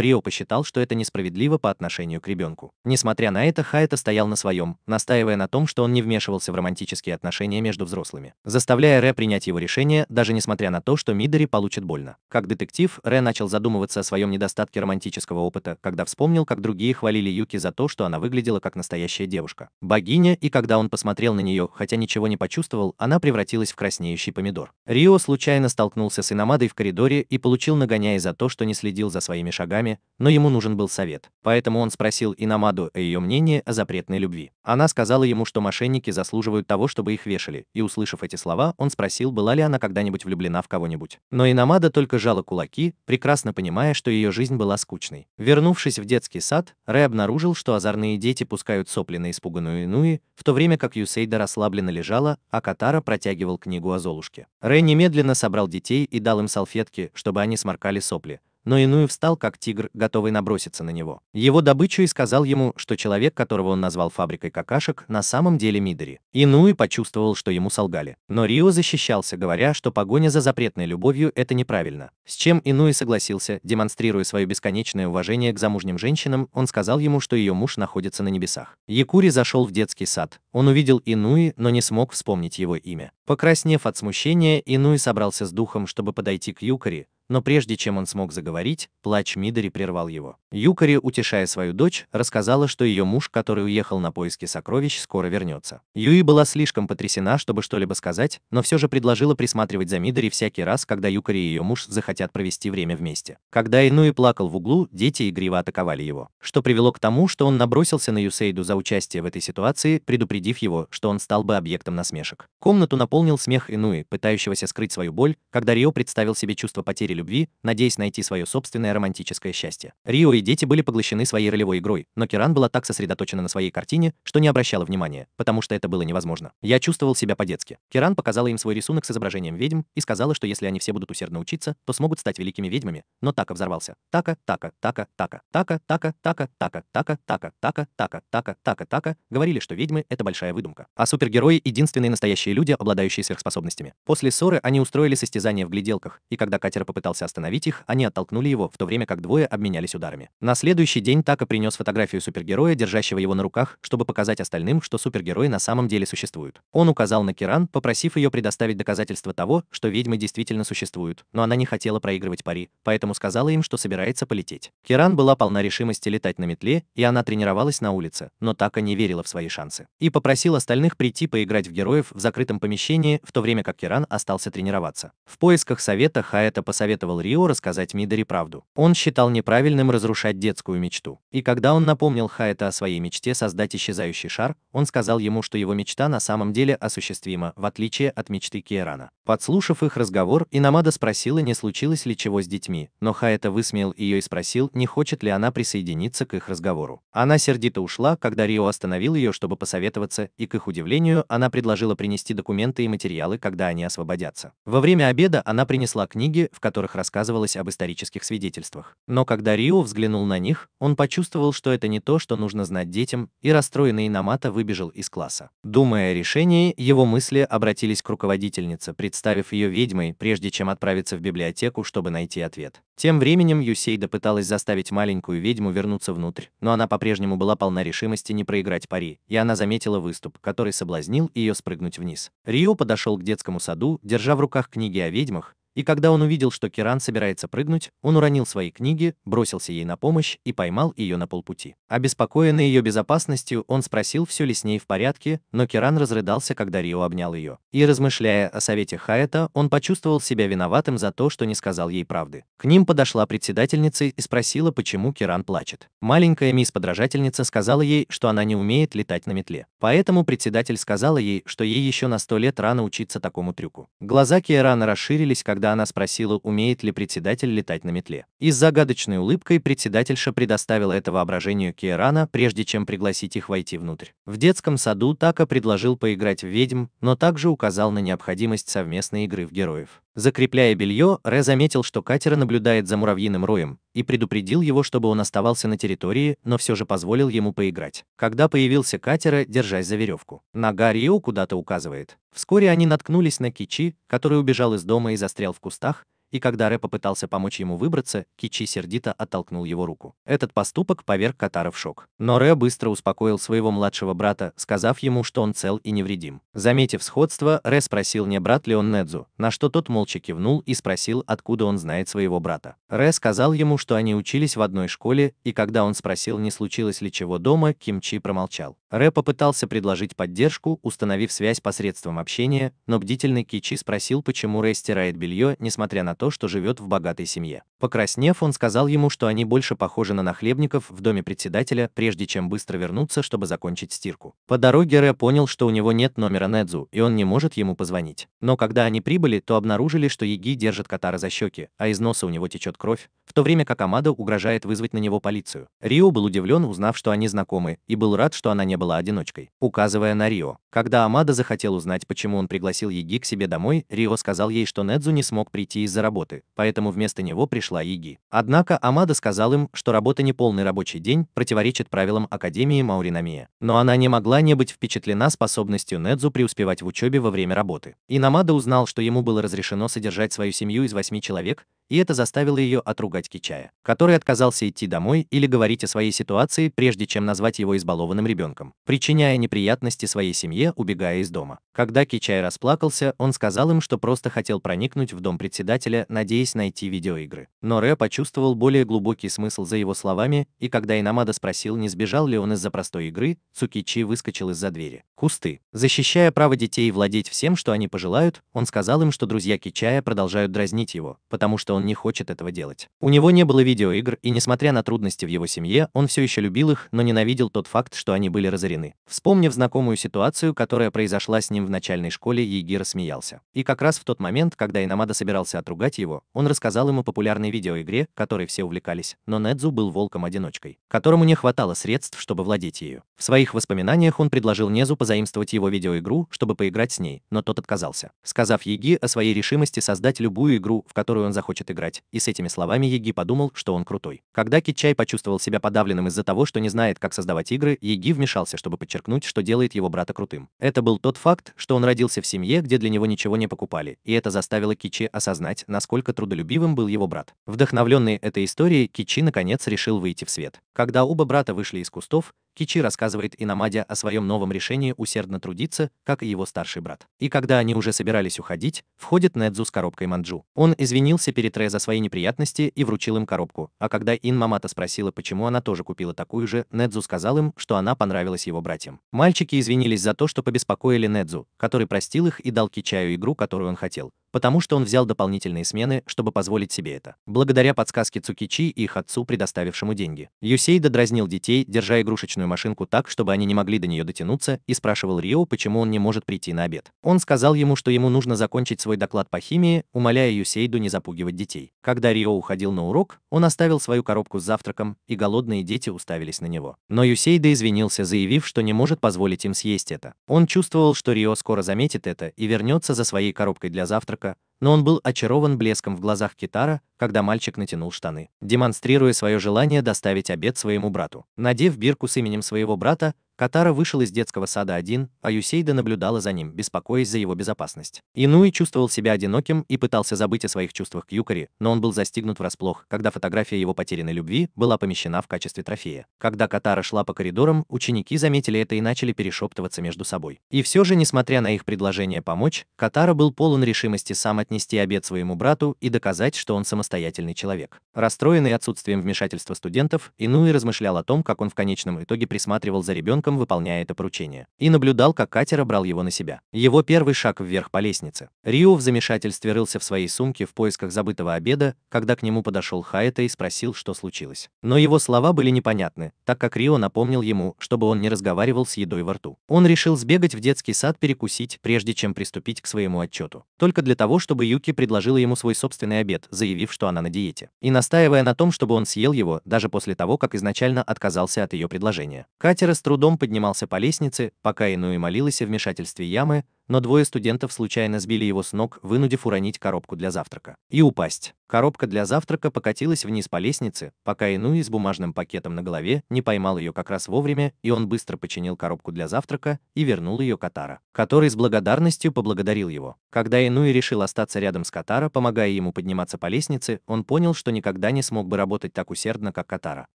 Рио посчитал, что это несправедливо по отношению к ребенку. Несмотря на это, Хайта стоял на своем, настаивая на том, что он не вмешивался в романтические отношения между взрослыми, заставляя Ре принять его решение, даже несмотря на то, что Мидори получит больно. Как детектив, Ре начал задумываться о своем недостатке романтического опыта, когда вспомнил, как другие хвалили Юки за то, что она выглядела как настоящая девушка. Богиня, и когда он посмотрел на нее, хотя ничего не почувствовал, она превратилась в краснеющий помидор. Рио случайно столкнулся с Иномадой в коридоре и получил получил нагоняя за то, что не следил за своими шагами, но ему нужен был совет. Поэтому он спросил Инамаду о ее мнении о запретной любви. Она сказала ему, что мошенники заслуживают того, чтобы их вешали, и, услышав эти слова, он спросил, была ли она когда-нибудь влюблена в кого-нибудь. Но Инамада только жала кулаки, прекрасно понимая, что ее жизнь была скучной. Вернувшись в детский сад, Рэй обнаружил, что озорные дети пускают сопли на испуганную Инуи, в то время как Юсейда расслабленно лежала, а Катара протягивал книгу о Золушке. Рэй немедленно собрал детей и дал им салфетки, чтобы они Тане сморкали сопли, но Иную встал как тигр, готовый наброситься на него. Его добычу и сказал ему, что человек, которого он назвал фабрикой какашек, на самом деле Мидори. Инуи почувствовал, что ему солгали. Но Рио защищался, говоря, что погоня за запретной любовью – это неправильно. С чем Инуи согласился, демонстрируя свое бесконечное уважение к замужним женщинам, он сказал ему, что ее муж находится на небесах. Якури зашел в детский сад. Он увидел Инуи, но не смог вспомнить его имя. Покраснев от смущения, Инуи собрался с духом, чтобы подойти к Юкари, но прежде чем он смог заговорить, плач Мидори прервал его. Юкари, утешая свою дочь, рассказала, что ее муж, который уехал на поиски сокровищ, скоро вернется. Юи была слишком потрясена, чтобы что-либо сказать, но все же предложила присматривать за Мидори всякий раз, когда Юкари и ее муж захотят провести время вместе. Когда Инуи плакал в углу, дети игриво атаковали его, что привело к тому, что он набросился на Юсейду за участие в этой ситуации, предупредив его, что он стал бы объектом насмешек. Комнату наполнил смех Инуи, пытающегося скрыть свою боль, когда Рио представил себе чувство потери любви, надеясь найти свое собственное романтическое счастье. Рио и дети были поглощены своей ролевой игрой, но Киран была так сосредоточена на своей картине, что не обращала внимания, потому что это было невозможно. Я чувствовал себя по-детски. Киран показала им свой рисунок с изображением ведьм и сказала, что если они все будут усердно учиться, то смогут стать великими ведьмами, но Така взорвался. Така, Така, Така, Така, Така, Така, Така, Така, Така, Така, Така, Така, Така, Така, Така, говорили, что ведьмы — это большая выдумка. А супергерои — единственные настоящие люди, обладающие сверхспособностями. После ссоры они устроили состязание в гляделках, и когда катер попытался попытался остановить их, они оттолкнули его, в то время как двое обменялись ударами. На следующий день Така принес фотографию супергероя, держащего его на руках, чтобы показать остальным, что супергерои на самом деле существуют. Он указал на Киран, попросив ее предоставить доказательства того, что ведьмы действительно существуют, но она не хотела проигрывать пари, поэтому сказала им, что собирается полететь. Киран была полна решимости летать на метле, и она тренировалась на улице, но Така не верила в свои шансы. И попросил остальных прийти поиграть в героев в закрытом помещении, в то время как Киран остался тренироваться. В поисках совета Хаэта посоветовал посоветовал Рио рассказать Мидори правду. Он считал неправильным разрушать детскую мечту. И когда он напомнил Хаэта о своей мечте создать исчезающий шар, он сказал ему, что его мечта на самом деле осуществима, в отличие от мечты Киерана. Подслушав их разговор, Инамада спросила, не случилось ли чего с детьми, но Хаэта высмеял ее и спросил, не хочет ли она присоединиться к их разговору. Она сердито ушла, когда Рио остановил ее, чтобы посоветоваться, и, к их удивлению, она предложила принести документы и материалы, когда они освободятся. Во время обеда она принесла книги, в которых которых рассказывалось об исторических свидетельствах. Но когда Рио взглянул на них, он почувствовал, что это не то, что нужно знать детям, и расстроенный Инамата выбежал из класса. Думая о решении, его мысли обратились к руководительнице, представив ее ведьмой, прежде чем отправиться в библиотеку, чтобы найти ответ. Тем временем Юсейда пыталась заставить маленькую ведьму вернуться внутрь, но она по-прежнему была полна решимости не проиграть пари, и она заметила выступ, который соблазнил ее спрыгнуть вниз. Рио подошел к детскому саду, держа в руках книги о ведьмах, и когда он увидел, что Киран собирается прыгнуть, он уронил свои книги, бросился ей на помощь и поймал ее на полпути. Обеспокоенный ее безопасностью, он спросил, все ли с ней в порядке, но Киран разрыдался, когда Рио обнял ее. И размышляя о совете Хаэта, он почувствовал себя виноватым за то, что не сказал ей правды. К ним подошла председательница и спросила, почему Киран плачет. Маленькая мисс-подражательница сказала ей, что она не умеет летать на метле. Поэтому председатель сказала ей, что ей еще на сто лет рано учиться такому трюку. Глаза Кирана расширились, когда она спросила, умеет ли председатель летать на метле. И с загадочной улыбкой председательша предоставила это воображению Киерана, прежде чем пригласить их войти внутрь. В детском саду Така предложил поиграть в ведьм, но также указал на необходимость совместной игры в героев. Закрепляя белье, Ре заметил, что Катера наблюдает за муравьиным роем, и предупредил его, чтобы он оставался на территории, но все же позволил ему поиграть. Когда появился Катера, держась за веревку, нога Рио куда-то указывает. Вскоре они наткнулись на Кичи, который убежал из дома и застрял в кустах, и когда Рэ попытался помочь ему выбраться, Кичи сердито оттолкнул его руку. Этот поступок поверг Катара в шок. Но Рэ быстро успокоил своего младшего брата, сказав ему, что он цел и невредим. Заметив сходство, Рэ спросил, не брат ли он Недзу, на что тот молча кивнул и спросил, откуда он знает своего брата. Рэ сказал ему, что они учились в одной школе, и когда он спросил, не случилось ли чего дома, Кимчи промолчал. Рэ попытался предложить поддержку, установив связь посредством общения, но бдительный Кичи спросил, почему Рэ стирает белье, несмотря на то, что живет в богатой семье. Покраснев, он сказал ему, что они больше похожи на нахлебников в доме председателя, прежде чем быстро вернуться, чтобы закончить стирку. По дороге Рэ понял, что у него нет номера Недзу, и он не может ему позвонить. Но когда они прибыли, то обнаружили, что Еги держит Катара за щеки, а из носа у него течет кровь, в то время как Амада угрожает вызвать на него полицию. Рио был удивлен, узнав, что они знакомы, и был рад, что она не была одиночкой, указывая на Рио. Когда Амада захотел узнать, почему он пригласил Еги к себе домой, Рио сказал ей, что Недзу не смог прийти из-за работы, поэтому вместо него пришла Иги. Однако Амада сказал им, что работа неполный рабочий день противоречит правилам Академии Мауринамия. Но она не могла не быть впечатлена способностью Недзу преуспевать в учебе во время работы. И Намада узнал, что ему было разрешено содержать свою семью из восьми человек, и это заставило ее отругать Кичая, который отказался идти домой или говорить о своей ситуации, прежде чем назвать его избалованным ребенком, причиняя неприятности своей семье, убегая из дома. Когда Кичай расплакался, он сказал им, что просто хотел проникнуть в дом председателя, надеясь найти видеоигры. Но Рэ почувствовал более глубокий смысл за его словами, и когда Инамада спросил, не сбежал ли он из-за простой игры, Цукичи выскочил из-за двери. Кусты. Защищая право детей владеть всем, что они пожелают, он сказал им, что друзья Кичая продолжают дразнить его, потому что он он не хочет этого делать. У него не было видеоигр, и несмотря на трудности в его семье, он все еще любил их, но ненавидел тот факт, что они были разорены. Вспомнив знакомую ситуацию, которая произошла с ним в начальной школе, Егира смеялся. И как раз в тот момент, когда Инамада собирался отругать его, он рассказал ему популярной видеоигре, которой все увлекались, но Недзу был волком-одиночкой, которому не хватало средств, чтобы владеть ею. В своих воспоминаниях он предложил Незу позаимствовать его видеоигру, чтобы поиграть с ней, но тот отказался, сказав Йиги о своей решимости создать любую игру, в которую он захочет умеет играть, и с этими словами Еги подумал, что он крутой. Когда Китчай почувствовал себя подавленным из-за того, что не знает, как создавать игры, Еги вмешался, чтобы подчеркнуть, что делает его брата крутым. Это был тот факт, что он родился в семье, где для него ничего не покупали, и это заставило Кичи осознать, насколько трудолюбивым был его брат. Вдохновленный этой историей, Кичи наконец решил выйти в свет. Когда оба брата вышли из кустов, Кичи рассказывает Инамадя о своем новом решении усердно трудиться, как и его старший брат. И когда они уже собирались уходить, входит Недзу с коробкой манджу. Он извинился перед Ре за свои неприятности и вручил им коробку, а когда Ин Мамата спросила, почему она тоже купила такую же, Недзу сказал им, что она понравилась его братьям. Мальчики извинились за то, что побеспокоили Недзу, который простил их и дал Кичаю игру, которую он хотел потому что он взял дополнительные смены, чтобы позволить себе это. Благодаря подсказке Цукичи и их отцу, предоставившему деньги. Юсейда дразнил детей, держа игрушечную машинку так, чтобы они не могли до нее дотянуться, и спрашивал Рио, почему он не может прийти на обед. Он сказал ему, что ему нужно закончить свой доклад по химии, умоляя Юсейду не запугивать детей. Когда Рио уходил на урок, он оставил свою коробку с завтраком, и голодные дети уставились на него. Но Юсейда извинился, заявив, что не может позволить им съесть это. Он чувствовал, что Рио скоро заметит это и вернется за своей коробкой для завтрака Марка но он был очарован блеском в глазах Китара, когда мальчик натянул штаны, демонстрируя свое желание доставить обед своему брату. Надев бирку с именем своего брата, Катара вышел из детского сада один, а Юсейда наблюдала за ним, беспокоясь за его безопасность. Инуи чувствовал себя одиноким и пытался забыть о своих чувствах к Юкари, но он был застигнут врасплох, когда фотография его потерянной любви была помещена в качестве трофея. Когда Катара шла по коридорам, ученики заметили это и начали перешептываться между собой. И все же, несмотря на их предложение помочь, Катара был полон решимости сам отнести обед своему брату и доказать, что он самостоятельный человек. Расстроенный отсутствием вмешательства студентов, Инуи размышлял о том, как он в конечном итоге присматривал за ребенком, выполняя это поручение, и наблюдал, как катера брал его на себя. Его первый шаг вверх по лестнице. Рио в замешательстве рылся в своей сумке в поисках забытого обеда, когда к нему подошел Хаэта и спросил, что случилось. Но его слова были непонятны, так как Рио напомнил ему, чтобы он не разговаривал с едой во рту. Он решил сбегать в детский сад перекусить, прежде чем приступить к своему отчету. Только для того, чтобы чтобы Юки предложила ему свой собственный обед, заявив, что она на диете, и настаивая на том, чтобы он съел его, даже после того, как изначально отказался от ее предложения. Катера с трудом поднимался по лестнице, пока Инуи молилась о вмешательстве ямы, но двое студентов случайно сбили его с ног, вынудив уронить коробку для завтрака. И упасть. Коробка для завтрака покатилась вниз по лестнице, пока Инуи с бумажным пакетом на голове не поймал ее как раз вовремя, и он быстро починил коробку для завтрака и вернул ее Катара, который с благодарностью поблагодарил его. Когда Инуи решил остаться рядом с Катара, помогая ему подниматься по лестнице, он понял, что никогда не смог бы работать так усердно, как Катара.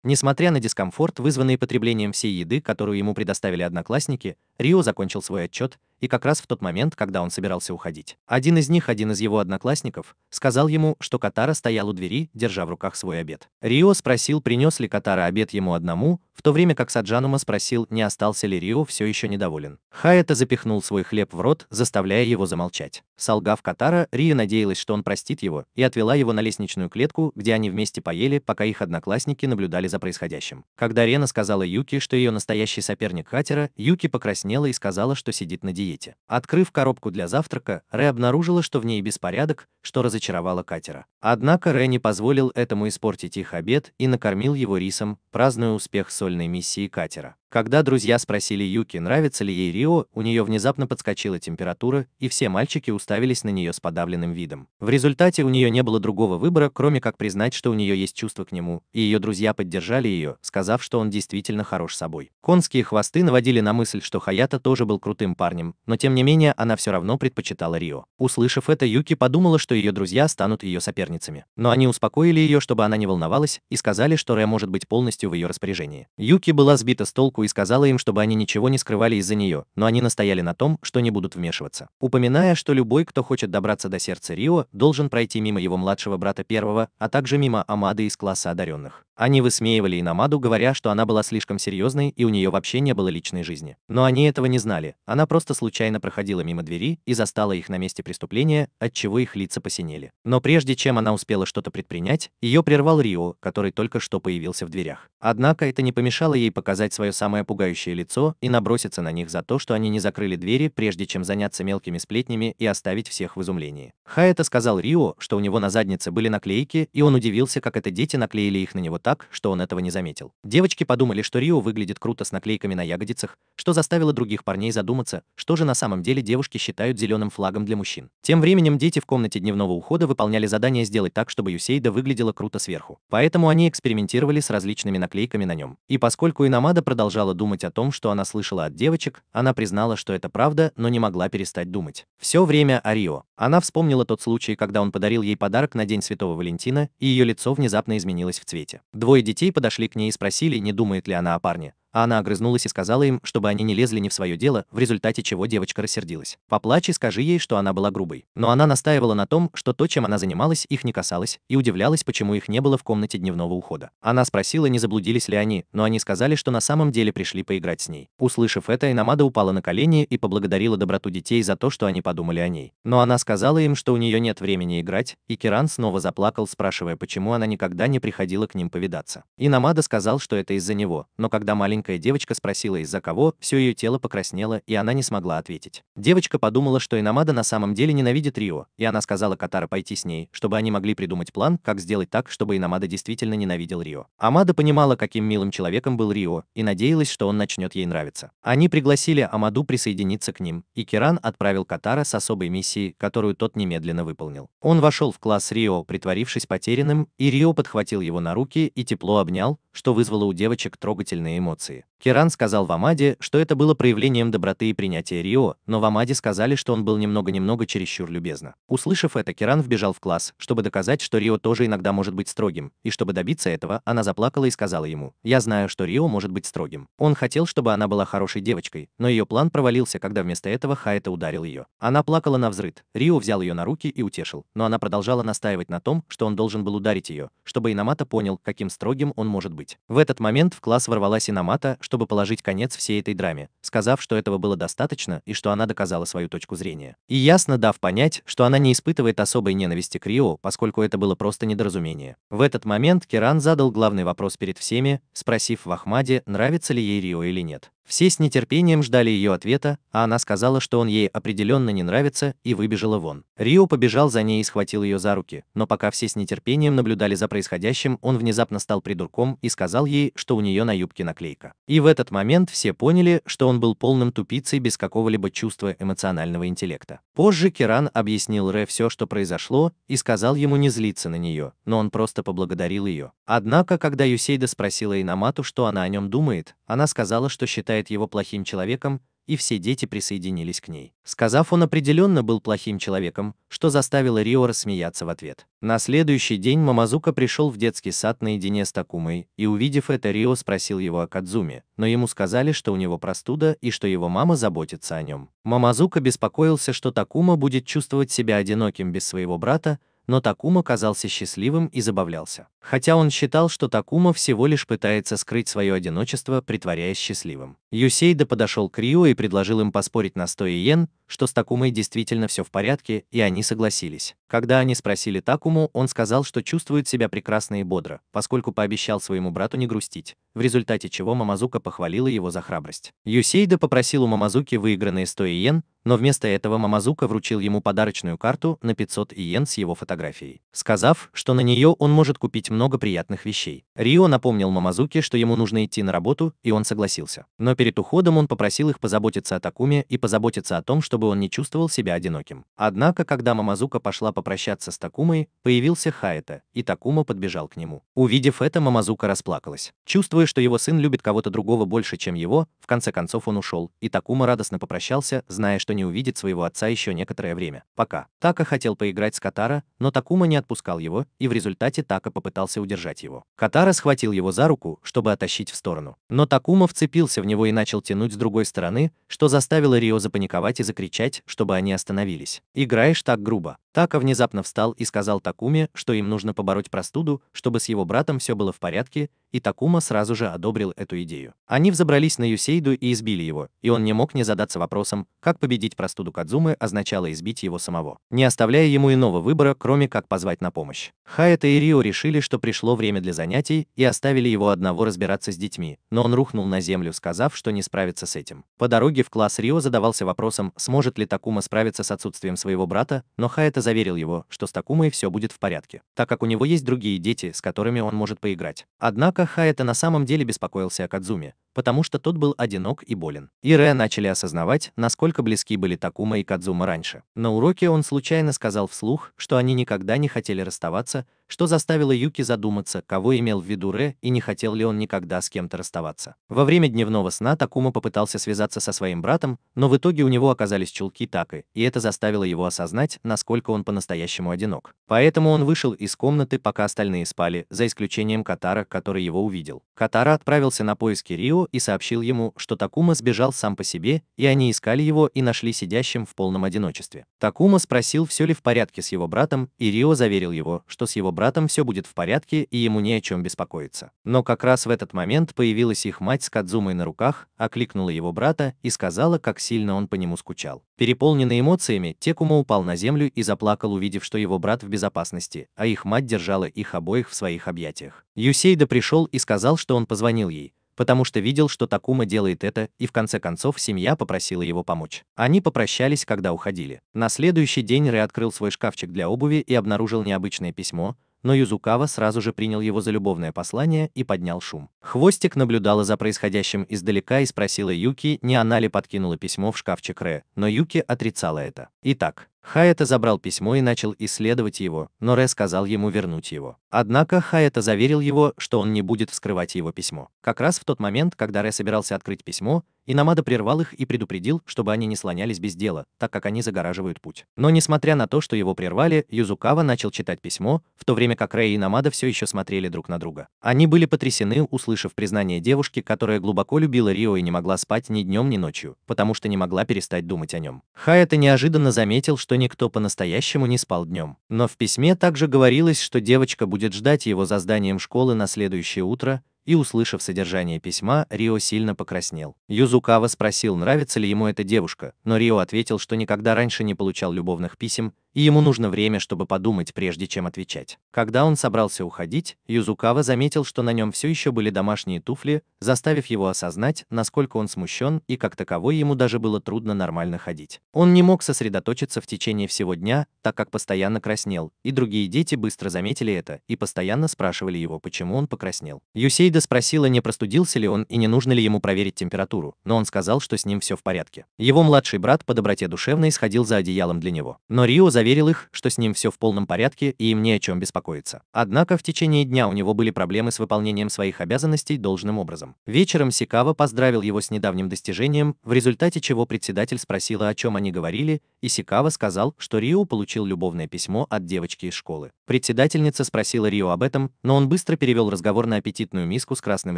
Несмотря на дискомфорт, вызванный потреблением всей еды, которую ему предоставили одноклассники, Рио закончил свой отчет, и как раз в тот момент, когда он собирался уходить. Один из них, один из его одноклассников, сказал ему, что Катара стоял у двери, держа в руках свой обед. Рио спросил, принес ли Катара обед ему одному, в то время как Саджанума спросил, не остался ли Рио все еще недоволен. Хаята запихнул свой хлеб в рот, заставляя его замолчать. Солгав Катара, Рио надеялась, что он простит его, и отвела его на лестничную клетку, где они вместе поели, пока их одноклассники наблюдали за происходящим. Когда Рена сказала Юки, что ее настоящий соперник Хатера, Юки покраснела и сказала, что сидит на диете. Открыв коробку для завтрака, Рэ обнаружила, что в ней беспорядок, что разочаровало Катера. Однако Рэ не позволил этому испортить их обед и накормил его рисом, празднуя успех соли контрольной миссии катера. Когда друзья спросили Юки, нравится ли ей Рио, у нее внезапно подскочила температура, и все мальчики уставились на нее с подавленным видом. В результате у нее не было другого выбора, кроме как признать, что у нее есть чувство к нему, и ее друзья поддержали ее, сказав, что он действительно хорош собой. Конские хвосты наводили на мысль, что Хаята тоже был крутым парнем, но тем не менее она все равно предпочитала Рио. Услышав это, Юки подумала, что ее друзья станут ее соперницами. Но они успокоили ее, чтобы она не волновалась, и сказали, что Рэ может быть полностью в ее распоряжении. Юки была сбита с толку и сказала им, чтобы они ничего не скрывали из-за нее, но они настояли на том, что не будут вмешиваться. Упоминая, что любой, кто хочет добраться до сердца Рио, должен пройти мимо его младшего брата первого, а также мимо Амады из класса одаренных. Они высмеивали Инамаду, говоря, что она была слишком серьезной и у нее вообще не было личной жизни. Но они этого не знали, она просто случайно проходила мимо двери и застала их на месте преступления, отчего их лица посинели. Но прежде чем она успела что-то предпринять, ее прервал Рио, который только что появился в дверях. Однако это не помешало ей показать свое самое пугающее лицо и наброситься на них за то, что они не закрыли двери, прежде чем заняться мелкими сплетнями и оставить всех в изумлении. Хаэта сказал Рио, что у него на заднице были наклейки, и он удивился, как это дети наклеили их на него так, так, что он этого не заметил. Девочки подумали, что Рио выглядит круто с наклейками на ягодицах, что заставило других парней задуматься, что же на самом деле девушки считают зеленым флагом для мужчин. Тем временем дети в комнате дневного ухода выполняли задание сделать так, чтобы Юсейда выглядела круто сверху. Поэтому они экспериментировали с различными наклейками на нем. И поскольку Инамада продолжала думать о том, что она слышала от девочек, она признала, что это правда, но не могла перестать думать. Все время о Рио. Она вспомнила тот случай, когда он подарил ей подарок на День Святого Валентина, и ее лицо внезапно изменилось в цвете. Двое детей подошли к ней и спросили, не думает ли она о парне а она огрызнулась и сказала им, чтобы они не лезли не в свое дело, в результате чего девочка рассердилась. Поплачь и скажи ей, что она была грубой. Но она настаивала на том, что то, чем она занималась, их не касалось, и удивлялась, почему их не было в комнате дневного ухода. Она спросила, не заблудились ли они, но они сказали, что на самом деле пришли поиграть с ней. Услышав это, Инамада упала на колени и поблагодарила доброту детей за то, что они подумали о ней. Но она сказала им, что у нее нет времени играть, и Киран снова заплакал, спрашивая, почему она никогда не приходила к ним повидаться. Инамада сказал, что это из-за него, но когда маленький маленькая девочка спросила из-за кого, все ее тело покраснело, и она не смогла ответить. Девочка подумала, что Инамада на самом деле ненавидит Рио, и она сказала Катара пойти с ней, чтобы они могли придумать план, как сделать так, чтобы Инамада действительно ненавидел Рио. Амада понимала, каким милым человеком был Рио, и надеялась, что он начнет ей нравиться. Они пригласили Амаду присоединиться к ним, и Киран отправил Катара с особой миссией, которую тот немедленно выполнил. Он вошел в класс Рио, притворившись потерянным, и Рио подхватил его на руки и тепло обнял, что вызвало у девочек трогательные эмоции. Франции. Керан сказал Вамаде, что это было проявлением доброты и принятия Рио, но Вамаде сказали, что он был немного-немного чересчур любезно. Услышав это, Керан вбежал в класс, чтобы доказать, что Рио тоже иногда может быть строгим, и чтобы добиться этого, она заплакала и сказала ему, «Я знаю, что Рио может быть строгим». Он хотел, чтобы она была хорошей девочкой, но ее план провалился, когда вместо этого Хайта ударил ее. Она плакала на взрыд, Рио взял ее на руки и утешил, но она продолжала настаивать на том, что он должен был ударить ее, чтобы Инамата понял, каким строгим он может быть. В этот момент в класс ворвалась Инамата, НАТО, чтобы положить конец всей этой драме, сказав, что этого было достаточно и что она доказала свою точку зрения. И ясно дав понять, что она не испытывает особой ненависти к Рио, поскольку это было просто недоразумение. В этот момент Керан задал главный вопрос перед всеми, спросив в Ахмаде, нравится ли ей Рио или нет. Все с нетерпением ждали ее ответа, а она сказала, что он ей определенно не нравится, и выбежала вон. Рио побежал за ней и схватил ее за руки, но пока все с нетерпением наблюдали за происходящим, он внезапно стал придурком и сказал ей, что у нее на юбке наклейка. И в этот момент все поняли, что он был полным тупицей без какого-либо чувства эмоционального интеллекта. Позже Керан объяснил Ре все, что произошло, и сказал ему не злиться на нее, но он просто поблагодарил ее. Однако, когда Юсейда спросила Инамату, что она о нем думает, она сказала, что считает считает его плохим человеком, и все дети присоединились к ней. Сказав, он определенно был плохим человеком, что заставило Рио рассмеяться в ответ. На следующий день Мамазука пришел в детский сад наедине с Такумой, и увидев это, Рио спросил его о Кадзуме, но ему сказали, что у него простуда и что его мама заботится о нем. Мамазука беспокоился, что Такума будет чувствовать себя одиноким без своего брата, но Такума казался счастливым и забавлялся. Хотя он считал, что Такума всего лишь пытается скрыть свое одиночество, притворяясь счастливым. Юсейда подошел к Рио и предложил им поспорить на 100 иен, что с Такумой действительно все в порядке, и они согласились. Когда они спросили Такуму, он сказал, что чувствует себя прекрасно и бодро, поскольку пообещал своему брату не грустить в результате чего Мамазука похвалила его за храбрость. Юсейда попросил у Мамазуки выигранные 100 иен, но вместо этого Мамазука вручил ему подарочную карту на 500 иен с его фотографией, сказав, что на нее он может купить много приятных вещей. Рио напомнил Мамазуке, что ему нужно идти на работу, и он согласился. Но перед уходом он попросил их позаботиться о Такуме и позаботиться о том, чтобы он не чувствовал себя одиноким. Однако, когда Мамазука пошла попрощаться с Такумой, появился Хаэта, и Такума подбежал к нему. Увидев это, Мамазука расплакалась. Чувствуя Чувствуя, что его сын любит кого-то другого больше, чем его, в конце концов он ушел, и Такума радостно попрощался, зная, что не увидит своего отца еще некоторое время. Пока. Така хотел поиграть с Катара, но Такума не отпускал его, и в результате Така попытался удержать его. Катара схватил его за руку, чтобы оттащить в сторону. Но Такума вцепился в него и начал тянуть с другой стороны, что заставило Рио запаниковать и закричать, чтобы они остановились. «Играешь так грубо. Така внезапно встал и сказал Такуме, что им нужно побороть простуду, чтобы с его братом все было в порядке, и Такума сразу же одобрил эту идею. Они взобрались на Юсейду и избили его, и он не мог не задаться вопросом, как победить простуду Кадзумы означало избить его самого, не оставляя ему иного выбора, кроме как позвать на помощь. Хаята и Рио решили, что пришло время для занятий, и оставили его одного разбираться с детьми, но он рухнул на землю, сказав, что не справится с этим. По дороге в класс Рио задавался вопросом, сможет ли Такума справиться с отсутствием своего брата, но Хаята Однако заверил его, что с Такумой все будет в порядке, так как у него есть другие дети, с которыми он может поиграть. Однако Хаэта на самом деле беспокоился о Кадзуме, потому что тот был одинок и болен. И Ре начали осознавать, насколько близки были Такума и Кадзума раньше. На уроке он случайно сказал вслух, что они никогда не хотели расставаться, что заставило Юки задуматься, кого имел в виду Рэ и не хотел ли он никогда с кем-то расставаться. Во время дневного сна Такума попытался связаться со своим братом, но в итоге у него оказались чулки Такы, и это заставило его осознать, насколько он по-настоящему одинок. Поэтому он вышел из комнаты, пока остальные спали, за исключением Катара, который его увидел. Катара отправился на поиски Рио, и сообщил ему, что Такума сбежал сам по себе, и они искали его и нашли сидящим в полном одиночестве. Такума спросил, все ли в порядке с его братом, и Рио заверил его, что с его братом все будет в порядке и ему не о чем беспокоиться. Но как раз в этот момент появилась их мать с Кадзумой на руках, окликнула его брата и сказала, как сильно он по нему скучал. Переполненный эмоциями, Текума упал на землю и заплакал, увидев, что его брат в безопасности, а их мать держала их обоих в своих объятиях. Юсейда пришел и сказал, что он позвонил ей, потому что видел, что Такума делает это, и в конце концов семья попросила его помочь. Они попрощались, когда уходили. На следующий день Рэй открыл свой шкафчик для обуви и обнаружил необычное письмо, но Юзукава сразу же принял его за любовное послание и поднял шум. Хвостик наблюдала за происходящим издалека и спросила Юки, не она ли подкинула письмо в шкафчик Ре, но Юки отрицала это. Итак, Хаята забрал письмо и начал исследовать его, но Ре сказал ему вернуть его. Однако Хаята заверил его, что он не будет вскрывать его письмо. Как раз в тот момент, когда Ре собирался открыть письмо, Инамада прервал их и предупредил, чтобы они не слонялись без дела, так как они загораживают путь. Но несмотря на то, что его прервали, Юзукава начал читать письмо, в то время как Ре и Инамада все еще смотрели друг на друга. Они были потрясены, услышав признание девушки, которая глубоко любила Рио и не могла спать ни днем, ни ночью, потому что не могла перестать думать о нем. Хаята неожиданно заметил, что что никто по-настоящему не спал днем. Но в письме также говорилось, что девочка будет ждать его за зданием школы на следующее утро, и, услышав содержание письма, Рио сильно покраснел. Юзукава спросил, нравится ли ему эта девушка, но Рио ответил, что никогда раньше не получал любовных писем и ему нужно время, чтобы подумать, прежде чем отвечать. Когда он собрался уходить, Юзукава заметил, что на нем все еще были домашние туфли, заставив его осознать, насколько он смущен и как таковой ему даже было трудно нормально ходить. Он не мог сосредоточиться в течение всего дня, так как постоянно краснел, и другие дети быстро заметили это и постоянно спрашивали его, почему он покраснел. Юсейда спросила, не простудился ли он и не нужно ли ему проверить температуру, но он сказал, что с ним все в порядке. Его младший брат по доброте душевной сходил за одеялом для него. Но Рио за заверил их, что с ним все в полном порядке и им не о чем беспокоиться. Однако в течение дня у него были проблемы с выполнением своих обязанностей должным образом. Вечером Сикава поздравил его с недавним достижением, в результате чего председатель спросил, о чем они говорили, и Сикава сказал, что Рио получил любовное письмо от девочки из школы. Председательница спросила Рио об этом, но он быстро перевел разговор на аппетитную миску с красным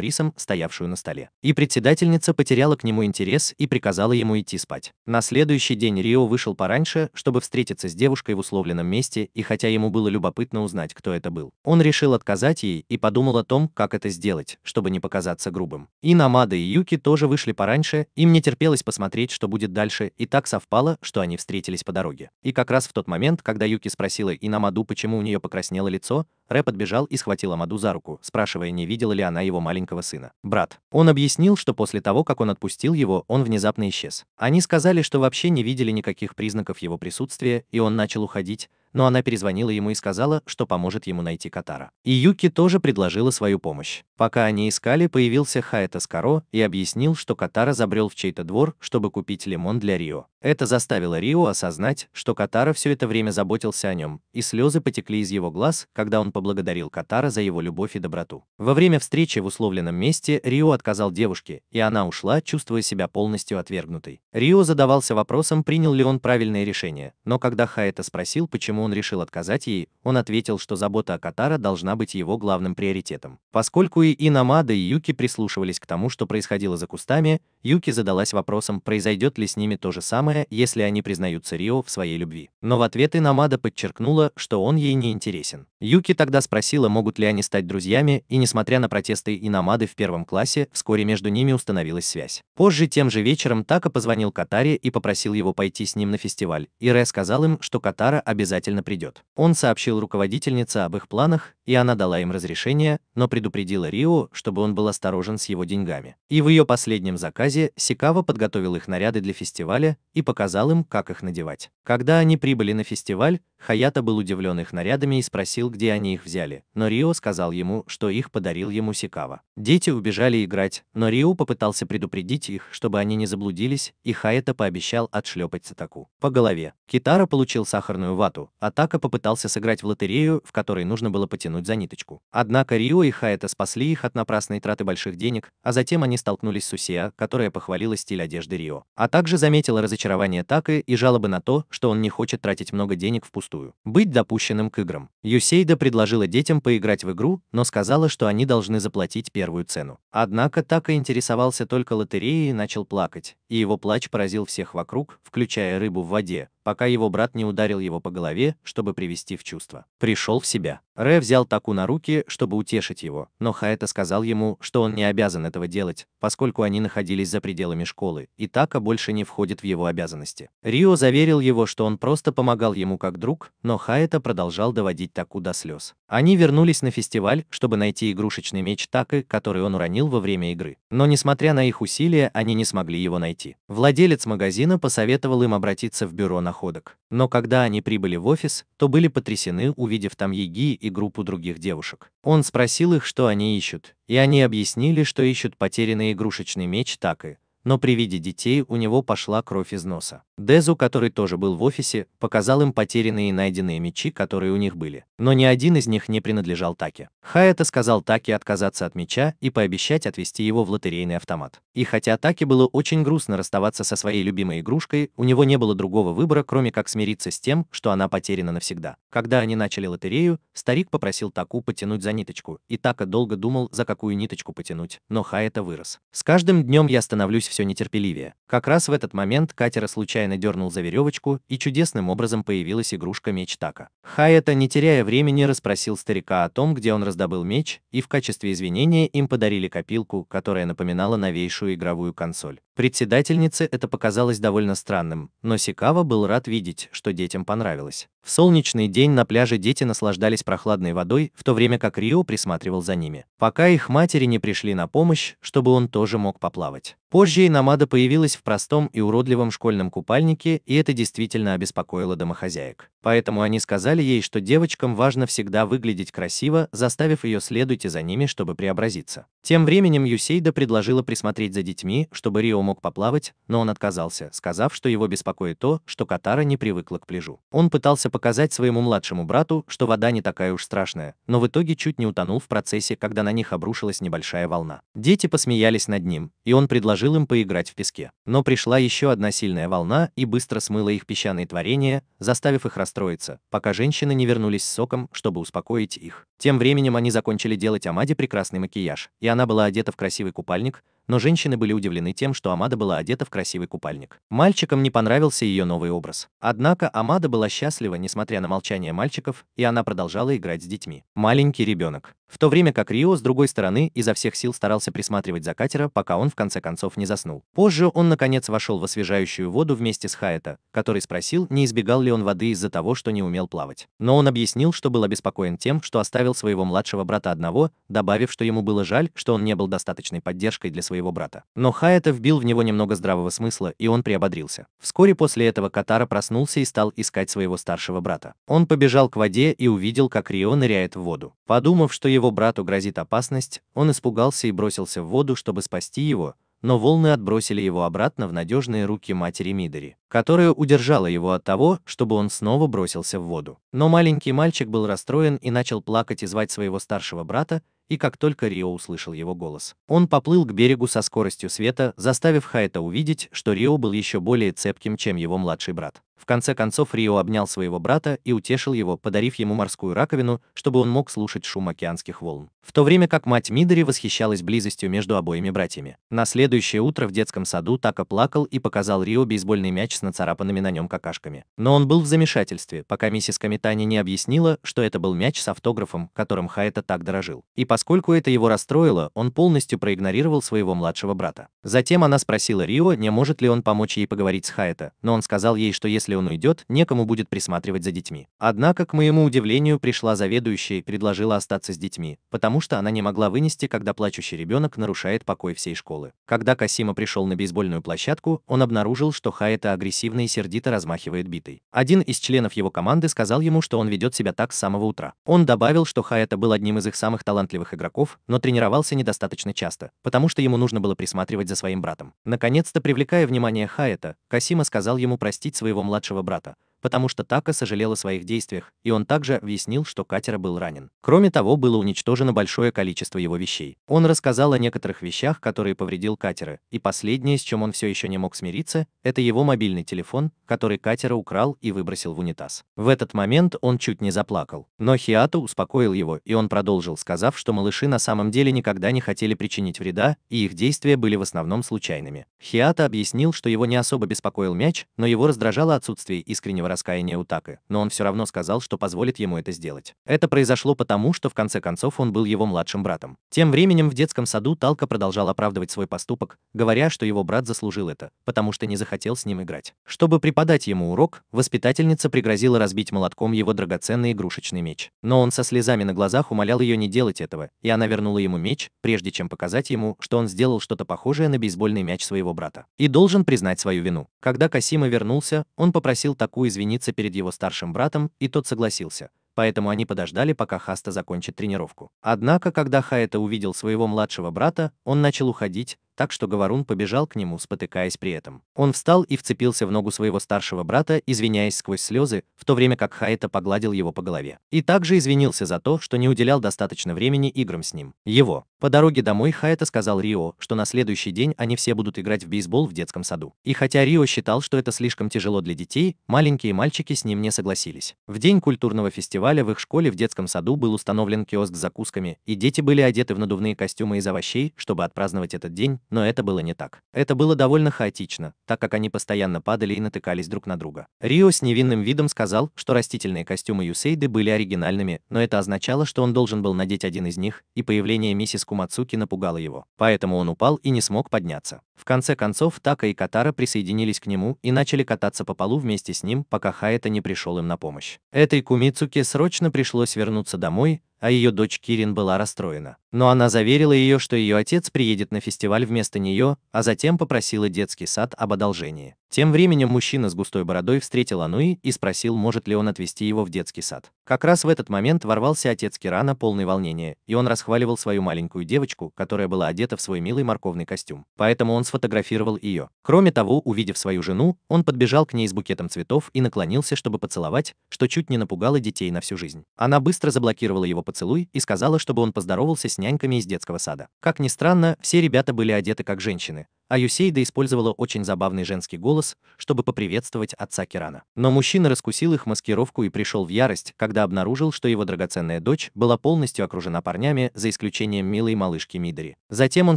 рисом, стоявшую на столе. И председательница потеряла к нему интерес и приказала ему идти спать. На следующий день Рио вышел пораньше, чтобы встретиться с девушкой в условленном месте, и хотя ему было любопытно узнать, кто это был, он решил отказать ей и подумал о том, как это сделать, чтобы не показаться грубым. И Намада и Юки тоже вышли пораньше, им не терпелось посмотреть, что будет дальше, и так совпало, что они встретились по дороге. И как раз в тот момент, когда Юки спросила Инамаду, почему у нее покраснело лицо, Рэп подбежал и схватил Амаду за руку, спрашивая, не видела ли она его маленького сына. Брат. Он объяснил, что после того, как он отпустил его, он внезапно исчез. Они сказали, что вообще не видели никаких признаков его присутствия, и он начал уходить, но она перезвонила ему и сказала, что поможет ему найти Катара. И Юки тоже предложила свою помощь. Пока они искали, появился Хайта Скоро и объяснил, что Катара забрел в чей-то двор, чтобы купить лимон для Рио. Это заставило Рио осознать, что Катара все это время заботился о нем, и слезы потекли из его глаз, когда он поблагодарил Катара за его любовь и доброту. Во время встречи в условленном месте Рио отказал девушке, и она ушла, чувствуя себя полностью отвергнутой. Рио задавался вопросом, принял ли он правильное решение, но когда Хайта спросил, почему он решил отказать ей, он ответил, что забота о Катара должна быть его главным приоритетом. Поскольку Руи и Намада и Юки прислушивались к тому, что происходило за кустами, Юки задалась вопросом, произойдет ли с ними то же самое, если они признаются Рио в своей любви. Но в ответ и Намада подчеркнула, что он ей не интересен. Юки тогда спросила, могут ли они стать друзьями, и несмотря на протесты и Намады в первом классе, вскоре между ними установилась связь. Позже тем же вечером Така позвонил Катаре и попросил его пойти с ним на фестиваль, и Ре сказал им, что Катара обязательно придет. Он сообщил руководительнице об их планах, и она дала им разрешение, но предупредила Рио, чтобы он был осторожен с его деньгами. И в ее последнем заказе Сикава подготовил их наряды для фестиваля и показал им, как их надевать. Когда они прибыли на фестиваль, Хаята был удивлен их нарядами и спросил, где они их взяли, но Рио сказал ему, что их подарил ему Сикава. Дети убежали играть, но Рио попытался предупредить их, чтобы они не заблудились, и Хаята пообещал отшлепать Сатаку. По голове. Китара получил сахарную вату, а Така попытался сыграть в лотерею, в которой нужно было потянуть потянуть за ниточку. Однако Рио и Хаэта спасли их от напрасной траты больших денег, а затем они столкнулись с Усиа, которая похвалила стиль одежды Рио. А также заметила разочарование Такы и жалобы на то, что он не хочет тратить много денег впустую. Быть допущенным к играм. Юсейда предложила детям поиграть в игру, но сказала, что они должны заплатить первую цену. Однако Така интересовался только лотереей и начал плакать, и его плач поразил всех вокруг, включая рыбу в воде, пока его брат не ударил его по голове, чтобы привести в чувство. Пришел в себя. Рэ взял взял Таку на руки, чтобы утешить его, но Хаэта сказал ему, что он не обязан этого делать, поскольку они находились за пределами школы, и Така больше не входит в его обязанности. Рио заверил его, что он просто помогал ему как друг, но Хаэта продолжал доводить Таку до слез. Они вернулись на фестиваль, чтобы найти игрушечный меч Такы, который он уронил во время игры. Но несмотря на их усилия, они не смогли его найти. Владелец магазина посоветовал им обратиться в бюро находок. Но когда они прибыли в офис, то были потрясены, увидев там Еги и группу друзей других девушек. Он спросил их, что они ищут, и они объяснили, что ищут потерянный игрушечный меч так и, но при виде детей у него пошла кровь из носа. Дезу, который тоже был в офисе, показал им потерянные и найденные мечи, которые у них были. Но ни один из них не принадлежал Таке. Хаята сказал Таке отказаться от меча и пообещать отвести его в лотерейный автомат. И хотя Таке было очень грустно расставаться со своей любимой игрушкой, у него не было другого выбора, кроме как смириться с тем, что она потеряна навсегда. Когда они начали лотерею, старик попросил Таку потянуть за ниточку, и Така долго думал, за какую ниточку потянуть, но Хаята вырос. «С каждым днем я становлюсь все нетерпеливее. Как раз в этот момент катера случайно нечаянно дернул за веревочку, и чудесным образом появилась игрушка меч Така. Хайета, не теряя времени, расспросил старика о том, где он раздобыл меч, и в качестве извинения им подарили копилку, которая напоминала новейшую игровую консоль. Председательнице это показалось довольно странным, но Сикава был рад видеть, что детям понравилось. В солнечный день на пляже дети наслаждались прохладной водой, в то время как Рио присматривал за ними, пока их матери не пришли на помощь, чтобы он тоже мог поплавать. Позже Инамада появилась в простом и уродливом школьном купальнике, и это действительно обеспокоило домохозяек. Поэтому они сказали ей, что девочкам важно всегда выглядеть красиво, заставив ее следуйте за ними, чтобы преобразиться. Тем временем Юсейда предложила присмотреть за детьми, чтобы Рио мог поплавать, но он отказался, сказав, что его беспокоит то, что Катара не привыкла к пляжу. Он пытался показать своему младшему брату, что вода не такая уж страшная, но в итоге чуть не утонул в процессе, когда на них обрушилась небольшая волна. Дети посмеялись над ним, и он предложил предложил им поиграть в песке. Но пришла еще одна сильная волна и быстро смыла их песчаные творения, заставив их расстроиться, пока женщины не вернулись с соком, чтобы успокоить их. Тем временем они закончили делать Амаде прекрасный макияж, и она была одета в красивый купальник, но женщины были удивлены тем, что Амада была одета в красивый купальник. Мальчикам не понравился ее новый образ. Однако Амада была счастлива, несмотря на молчание мальчиков, и она продолжала играть с детьми. Маленький ребенок. В то время как Рио, с другой стороны, изо всех сил старался присматривать за катера, пока он в конце концов не заснул. Позже он, наконец, вошел в освежающую воду вместе с Хаэта, который спросил, не избегал ли он воды из-за того, что не умел плавать. Но он объяснил, что был обеспокоен тем, что оставил своего младшего брата одного, добавив, что ему было жаль, что он не был достаточной поддержкой для своего своего брата. Но Хаята вбил в него немного здравого смысла, и он приободрился. Вскоре после этого Катара проснулся и стал искать своего старшего брата. Он побежал к воде и увидел, как Рио ныряет в воду. Подумав, что его брату грозит опасность, он испугался и бросился в воду, чтобы спасти его, но волны отбросили его обратно в надежные руки матери Мидори, которая удержала его от того, чтобы он снова бросился в воду. Но маленький мальчик был расстроен и начал плакать и звать своего старшего брата, и как только Рио услышал его голос, он поплыл к берегу со скоростью света, заставив Хайта увидеть, что Рио был еще более цепким, чем его младший брат. В конце концов Рио обнял своего брата и утешил его, подарив ему морскую раковину, чтобы он мог слушать шум океанских волн. В то время как мать Мидори восхищалась близостью между обоими братьями. На следующее утро в детском саду Така плакал и показал Рио бейсбольный мяч с нацарапанными на нем какашками. Но он был в замешательстве, пока миссис Камитани не объяснила, что это был мяч с автографом, которым Хайта так дорожил. И поскольку это его расстроило, он полностью проигнорировал своего младшего брата. Затем она спросила Рио, не может ли он помочь ей поговорить с Хайта, но он сказал ей, что если если он уйдет, некому будет присматривать за детьми. Однако, к моему удивлению, пришла заведующая и предложила остаться с детьми, потому что она не могла вынести, когда плачущий ребенок нарушает покой всей школы. Когда Касима пришел на бейсбольную площадку, он обнаружил, что Хаэта агрессивно и сердито размахивает битой. Один из членов его команды сказал ему, что он ведет себя так с самого утра. Он добавил, что Хаэта был одним из их самых талантливых игроков, но тренировался недостаточно часто, потому что ему нужно было присматривать за своим братом. Наконец-то, привлекая внимание Хаэта, Касима сказал ему простить своего младшего младшего брата потому что Така сожалел о своих действиях, и он также объяснил, что Катера был ранен. Кроме того, было уничтожено большое количество его вещей. Он рассказал о некоторых вещах, которые повредил Катера, и последнее, с чем он все еще не мог смириться, это его мобильный телефон, который Катера украл и выбросил в унитаз. В этот момент он чуть не заплакал. Но Хиату успокоил его, и он продолжил, сказав, что малыши на самом деле никогда не хотели причинить вреда, и их действия были в основном случайными. Хиата объяснил, что его не особо беспокоил мяч, но его раздражало отсутствие искреннего раскаяния Утака, но он все равно сказал, что позволит ему это сделать. Это произошло потому, что в конце концов он был его младшим братом. Тем временем в детском саду Талка продолжал оправдывать свой поступок, говоря, что его брат заслужил это, потому что не захотел с ним играть. Чтобы преподать ему урок, воспитательница пригрозила разбить молотком его драгоценный игрушечный меч. Но он со слезами на глазах умолял ее не делать этого, и она вернула ему меч, прежде чем показать ему, что он сделал что-то похожее на бейсбольный мяч своего брата. И должен признать свою вину. Когда Касима вернулся, он попросил такую извинить извиниться перед его старшим братом, и тот согласился. Поэтому они подождали, пока Хаста закончит тренировку. Однако, когда Хаэта увидел своего младшего брата, он начал уходить, так что Говорун побежал к нему, спотыкаясь при этом. Он встал и вцепился в ногу своего старшего брата, извиняясь сквозь слезы, в то время как Хаэта погладил его по голове. И также извинился за то, что не уделял достаточно времени играм с ним. Его. По дороге домой Хаэта сказал Рио, что на следующий день они все будут играть в бейсбол в детском саду. И хотя Рио считал, что это слишком тяжело для детей, маленькие мальчики с ним не согласились. В день культурного фестиваля в их школе в детском саду был установлен киоск с закусками, и дети были одеты в надувные костюмы из овощей, чтобы отпраздновать этот день, но это было не так. Это было довольно хаотично, так как они постоянно падали и натыкались друг на друга. Рио с невинным видом сказал, что растительные костюмы Юсейды были оригинальными, но это означало, что он должен был надеть один из них, и появление миссис Кумацуки напугало его. Поэтому он упал и не смог подняться. В конце концов, Така и Катара присоединились к нему и начали кататься по полу вместе с ним, пока Хаэта не пришел им на помощь. Этой Кумицуке срочно пришлось вернуться домой, а ее дочь Кирин была расстроена. Но она заверила ее, что ее отец приедет на фестиваль вместо нее, а затем попросила детский сад об одолжении. Тем временем мужчина с густой бородой встретил Ануи и спросил, может ли он отвезти его в детский сад. Как раз в этот момент ворвался отец Кирана, полный волнения, и он расхваливал свою маленькую девочку, которая была одета в свой милый морковный костюм. Поэтому он сфотографировал ее. Кроме того, увидев свою жену, он подбежал к ней с букетом цветов и наклонился, чтобы поцеловать, что чуть не напугало детей на всю жизнь. Она быстро заблокировала его поцелуй и сказала, чтобы он поздоровался с няньками из детского сада. Как ни странно, все ребята были одеты как женщины, а Юсейда использовала очень забавный женский голос, чтобы поприветствовать отца Кирана. Но мужчина раскусил их маскировку и пришел в ярость, когда обнаружил, что его драгоценная дочь была полностью окружена парнями, за исключением милой малышки Мидори. Затем он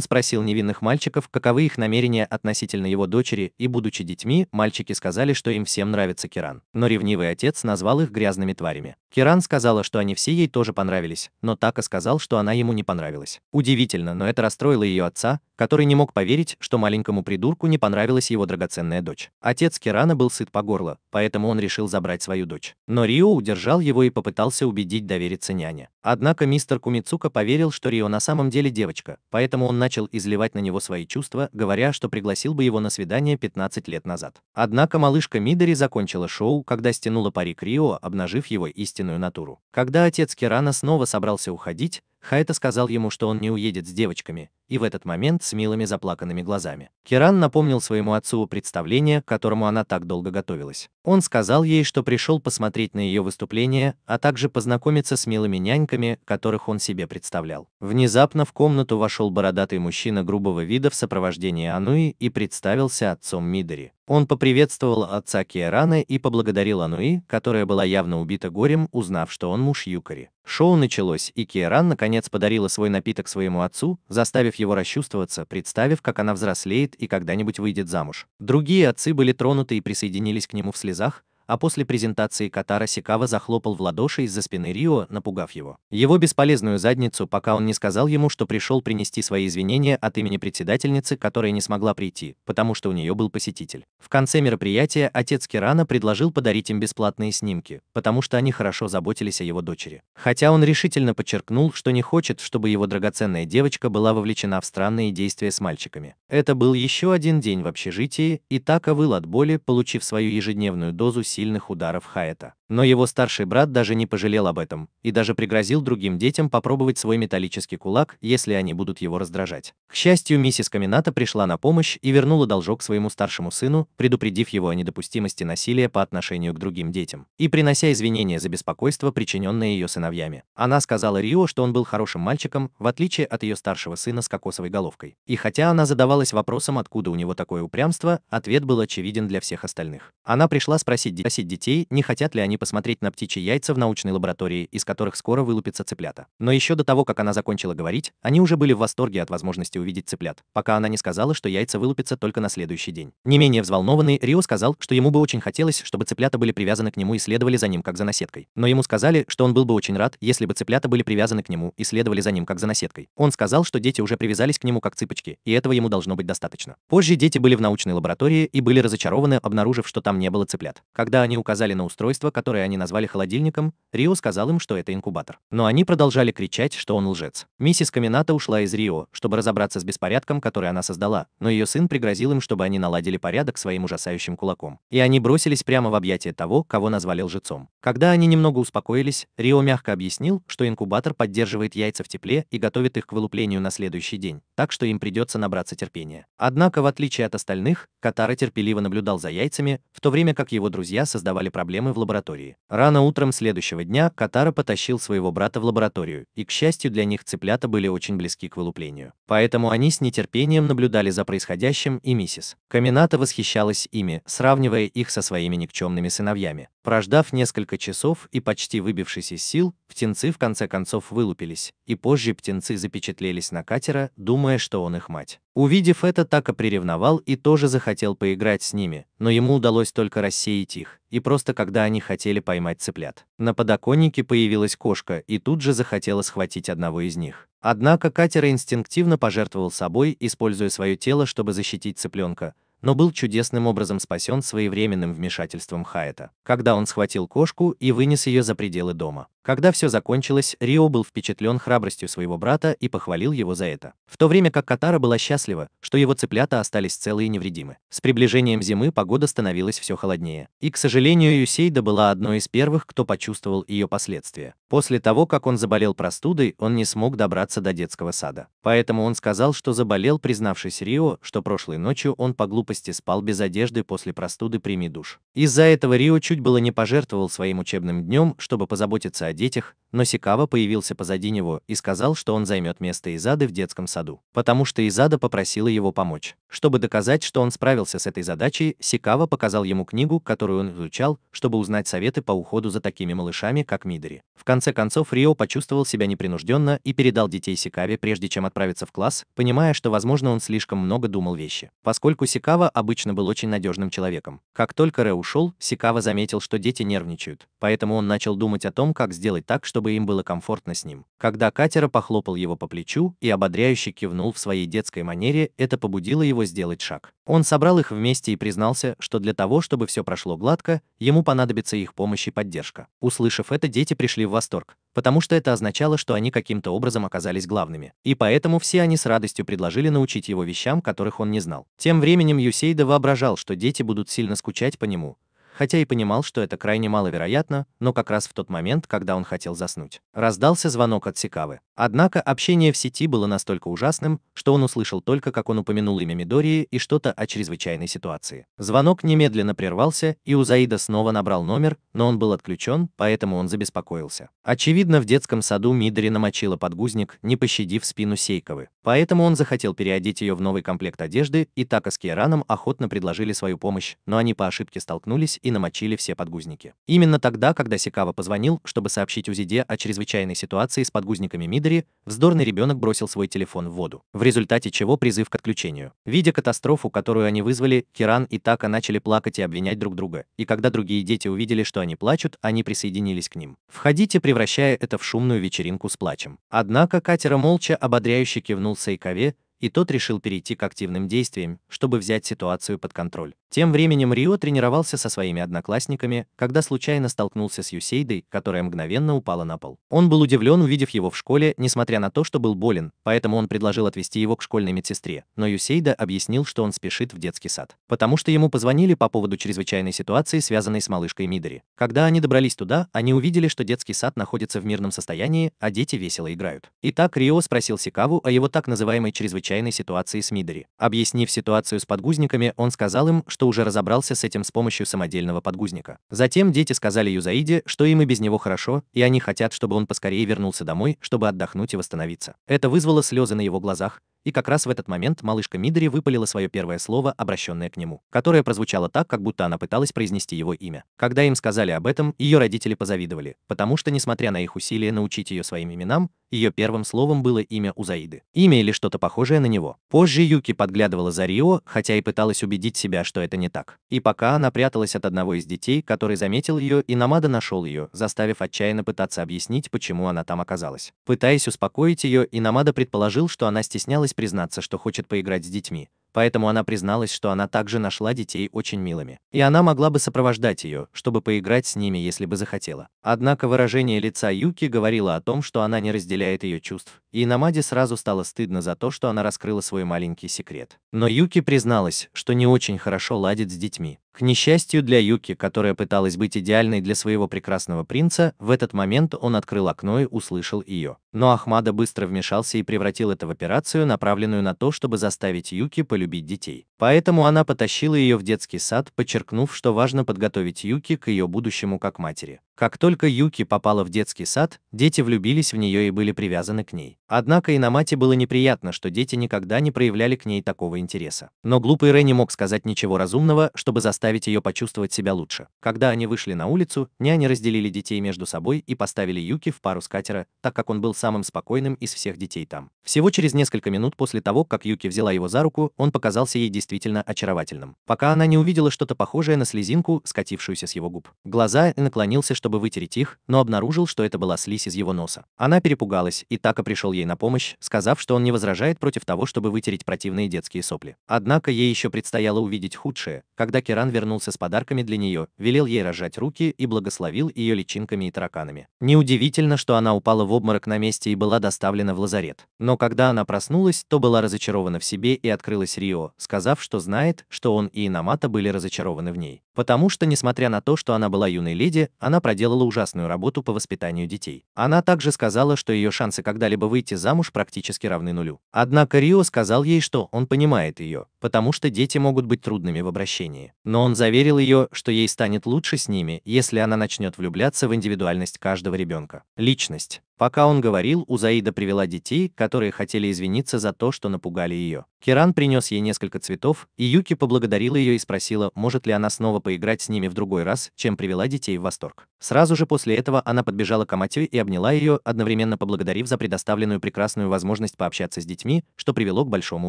спросил невинных мальчиков, каковы их намерения относительно его дочери, и, будучи детьми, мальчики сказали, что им всем нравится Киран. Но ревнивый отец назвал их грязными тварями. Киран сказала, что они все ей тоже понравились, но Така сказал, что она ему не понравилась. Удивительно, но это расстроило ее отца, который не мог поверить, что маленькому придурку не понравилась его драгоценная дочь. Отец Кирана был сыт по горло, поэтому он решил забрать свою дочь. Но Рио удержал его и попытался убедить довериться няне. Однако мистер Кумицука поверил, что Рио на самом деле девочка, поэтому он начал изливать на него свои чувства, говоря, что пригласил бы его на свидание 15 лет назад. Однако малышка Мидори закончила шоу, когда стянула парик Рио, обнажив его истинную натуру. Когда отец Кирана снова собрался уходить, Хайта сказал ему, что он не уедет с девочками, и в этот момент с милыми заплаканными глазами. Киран напомнил своему отцу представление, к которому она так долго готовилась. Он сказал ей, что пришел посмотреть на ее выступление, а также познакомиться с милыми няньками, которых он себе представлял. Внезапно в комнату вошел бородатый мужчина грубого вида в сопровождении Ануи и представился отцом Мидори. Он поприветствовал отца Киарана и поблагодарил Ануи, которая была явно убита горем, узнав, что он муж Юкари. Шоу началось, и Киаран наконец подарила свой напиток своему отцу, заставив его расчувствоваться, представив, как она взрослеет и когда-нибудь выйдет замуж. Другие отцы были тронуты и присоединились к нему в слезах Gesach а после презентации Катара Сикава захлопал в ладоши из-за спины Рио, напугав его. Его бесполезную задницу, пока он не сказал ему, что пришел принести свои извинения от имени председательницы, которая не смогла прийти, потому что у нее был посетитель. В конце мероприятия отец Кирана предложил подарить им бесплатные снимки, потому что они хорошо заботились о его дочери. Хотя он решительно подчеркнул, что не хочет, чтобы его драгоценная девочка была вовлечена в странные действия с мальчиками. Это был еще один день в общежитии, и Така выл от боли, получив свою ежедневную дозу сильных ударов Хаэта. Но его старший брат даже не пожалел об этом, и даже пригрозил другим детям попробовать свой металлический кулак, если они будут его раздражать. К счастью, миссис Камината пришла на помощь и вернула должок своему старшему сыну, предупредив его о недопустимости насилия по отношению к другим детям, и принося извинения за беспокойство, причиненное ее сыновьями. Она сказала Рио, что он был хорошим мальчиком, в отличие от ее старшего сына с кокосовой головкой. И хотя она задавалась вопросом, откуда у него такое упрямство, ответ был очевиден для всех остальных. Она пришла спросить детей, спросить детей, не хотят ли они посмотреть на птичьи яйца в научной лаборатории, из которых скоро вылупятся цыплята. Но еще до того, как она закончила говорить, они уже были в восторге от возможности увидеть цыплят, пока она не сказала, что яйца вылупятся только на следующий день. Не менее взволнованный, Рио сказал, что ему бы очень хотелось, чтобы цыплята были привязаны к нему и следовали за ним, как за наседкой. Но ему сказали, что он был бы очень рад, если бы цыплята были привязаны к нему и следовали за ним, как за наседкой. Он сказал, что дети уже привязались к нему, как цыпочки, и этого ему должно быть достаточно. Позже дети были в научной лаборатории и были разочарованы, обнаружив, что там не было цыплят. Когда когда они указали на устройство, которое они назвали холодильником, Рио сказал им, что это инкубатор. Но они продолжали кричать, что он лжец. Миссис Камината ушла из Рио, чтобы разобраться с беспорядком, который она создала, но ее сын пригрозил им, чтобы они наладили порядок своим ужасающим кулаком. И они бросились прямо в объятия того, кого назвали лжецом. Когда они немного успокоились, Рио мягко объяснил, что инкубатор поддерживает яйца в тепле и готовит их к вылуплению на следующий день, так что им придется набраться терпения. Однако, в отличие от остальных, Катара терпеливо наблюдал за яйцами, в то время как его друзья создавали проблемы в лаборатории. Рано утром следующего дня Катара потащил своего брата в лабораторию, и, к счастью для них, цыплята были очень близки к вылуплению. Поэтому они с нетерпением наблюдали за происходящим, и миссис Камината восхищалась ими, сравнивая их со своими никчемными сыновьями. Прождав несколько часов и почти выбившись из сил, птенцы в конце концов вылупились, и позже птенцы запечатлелись на катера, думая, что он их мать. Увидев это, Така приревновал и тоже захотел поиграть с ними, но ему удалось только рассеять их, и просто когда они хотели поймать цыплят. На подоконнике появилась кошка и тут же захотела схватить одного из них. Однако катера инстинктивно пожертвовал собой, используя свое тело, чтобы защитить цыпленка, но был чудесным образом спасен своевременным вмешательством Хайта, когда он схватил кошку и вынес ее за пределы дома. Когда все закончилось, Рио был впечатлен храбростью своего брата и похвалил его за это. В то время как Катара была счастлива, что его цыплята остались целы и невредимы. С приближением зимы погода становилась все холоднее. И, к сожалению, Юсейда была одной из первых, кто почувствовал ее последствия. После того, как он заболел простудой, он не смог добраться до детского сада. Поэтому он сказал, что заболел, признавшись Рио, что прошлой ночью он по глупости спал без одежды после простуды «Прими душ». Из-за этого Рио чуть было не пожертвовал своим учебным днем, чтобы позаботиться о детях, но Сикава появился позади него и сказал, что он займет место Изады в детском саду, потому что Изада попросила его помочь. Чтобы доказать, что он справился с этой задачей, Сикава показал ему книгу, которую он изучал, чтобы узнать советы по уходу за такими малышами, как Мидори. В конце концов, Рио почувствовал себя непринужденно и передал детей Сикаве, прежде чем отправиться в класс, понимая, что, возможно, он слишком много думал вещи. Поскольку Сикава обычно был очень надежным человеком. Как только Ре ушел, Сикава заметил, что дети нервничают, поэтому он начал думать о том, как сделать так, чтобы чтобы им было комфортно с ним. Когда Катера похлопал его по плечу и ободряюще кивнул в своей детской манере, это побудило его сделать шаг. Он собрал их вместе и признался, что для того, чтобы все прошло гладко, ему понадобится их помощь и поддержка. Услышав это, дети пришли в восторг, потому что это означало, что они каким-то образом оказались главными. И поэтому все они с радостью предложили научить его вещам, которых он не знал. Тем временем Юсейда воображал, что дети будут сильно скучать по нему, хотя и понимал, что это крайне маловероятно, но как раз в тот момент, когда он хотел заснуть. Раздался звонок от Сикавы. Однако общение в сети было настолько ужасным, что он услышал только, как он упомянул имя Мидории и что-то о чрезвычайной ситуации. Звонок немедленно прервался, и Узаида снова набрал номер, но он был отключен, поэтому он забеспокоился. Очевидно, в детском саду Мидори намочила подгузник, не пощадив спину Сейковы. Поэтому он захотел переодеть ее в новый комплект одежды, и Така с Кираном охотно предложили свою помощь, но они по ошибке столкнулись и намочили все подгузники. Именно тогда, когда Секава позвонил, чтобы сообщить Узиде о чрезвычайной ситуации с подгузниками Мидори, Лодыри, вздорный ребенок бросил свой телефон в воду, в результате чего призыв к отключению. Видя катастрофу, которую они вызвали, Киран и Така начали плакать и обвинять друг друга, и когда другие дети увидели, что они плачут, они присоединились к ним. Входите, превращая это в шумную вечеринку с плачем. Однако Катера молча ободряюще кивнул Сайкове, и тот решил перейти к активным действиям, чтобы взять ситуацию под контроль. Тем временем Рио тренировался со своими одноклассниками, когда случайно столкнулся с Юсейдой, которая мгновенно упала на пол. Он был удивлен, увидев его в школе, несмотря на то, что был болен, поэтому он предложил отвезти его к школьной медсестре, но Юсейда объяснил, что он спешит в детский сад, потому что ему позвонили по поводу чрезвычайной ситуации, связанной с малышкой Мидори. Когда они добрались туда, они увидели, что детский сад находится в мирном состоянии, а дети весело играют. Итак, Рио спросил Сикаву о его так называемой чрезвычайной ситуации с Мидори. Объяснив ситуацию с подгузниками, он сказал им, что что уже разобрался с этим с помощью самодельного подгузника. Затем дети сказали Юзаиде, что им и без него хорошо, и они хотят, чтобы он поскорее вернулся домой, чтобы отдохнуть и восстановиться. Это вызвало слезы на его глазах, и как раз в этот момент малышка Мидри выпалила свое первое слово, обращенное к нему, которое прозвучало так, как будто она пыталась произнести его имя. Когда им сказали об этом, ее родители позавидовали, потому что, несмотря на их усилия научить ее своим именам, ее первым словом было имя Узаиды. Имя или что-то похожее на него. Позже Юки подглядывала за Рио, хотя и пыталась убедить себя, что это не так. И пока она пряталась от одного из детей, который заметил ее, и Намада нашел ее, заставив отчаянно пытаться объяснить, почему она там оказалась. Пытаясь успокоить ее, Намада предположил, что она стеснялась признаться, что хочет поиграть с детьми, поэтому она призналась, что она также нашла детей очень милыми, и она могла бы сопровождать ее, чтобы поиграть с ними, если бы захотела. Однако выражение лица Юки говорило о том, что она не разделяет ее чувств, и Намаде сразу стало стыдно за то, что она раскрыла свой маленький секрет. Но Юки призналась, что не очень хорошо ладит с детьми, к несчастью для Юки, которая пыталась быть идеальной для своего прекрасного принца, в этот момент он открыл окно и услышал ее. Но Ахмада быстро вмешался и превратил это в операцию, направленную на то, чтобы заставить Юки полюбить детей. Поэтому она потащила ее в детский сад, подчеркнув, что важно подготовить Юки к ее будущему как матери. Как только Юки попала в детский сад, дети влюбились в нее и были привязаны к ней. Однако и на мате было неприятно, что дети никогда не проявляли к ней такого интереса. Но глупый Рэ не мог сказать ничего разумного, чтобы заставить ее почувствовать себя лучше. Когда они вышли на улицу, няни разделили детей между собой и поставили Юки в пару с катера, так как он был самым спокойным из всех детей там. Всего через несколько минут после того, как Юки взяла его за руку, он показался ей действительно очаровательным. Пока она не увидела что-то похожее на слезинку, скатившуюся с его губ. Глаза наклонился, чтобы чтобы вытереть их, но обнаружил, что это была слизь из его носа. Она перепугалась, и Така пришел ей на помощь, сказав, что он не возражает против того, чтобы вытереть противные детские сопли. Однако ей еще предстояло увидеть худшее, когда Керан вернулся с подарками для нее, велел ей разжать руки и благословил ее личинками и тараканами. Неудивительно, что она упала в обморок на месте и была доставлена в лазарет. Но когда она проснулась, то была разочарована в себе и открылась Рио, сказав, что знает, что он и Инамата были разочарованы в ней. Потому что, несмотря на то, что она была юной леди, она проделала ужасную работу по воспитанию детей. Она также сказала, что ее шансы когда-либо выйти замуж практически равны нулю. Однако Рио сказал ей, что он понимает ее, потому что дети могут быть трудными в обращении. Но он заверил ее, что ей станет лучше с ними, если она начнет влюбляться в индивидуальность каждого ребенка. Личность. Пока он говорил, Узаида привела детей, которые хотели извиниться за то, что напугали ее. Киран принес ей несколько цветов, и Юки поблагодарила ее и спросила, может ли она снова поиграть с ними в другой раз, чем привела детей в восторг. Сразу же после этого она подбежала к Аматю и обняла ее, одновременно поблагодарив за предоставленную прекрасную возможность пообщаться с детьми, что привело к большому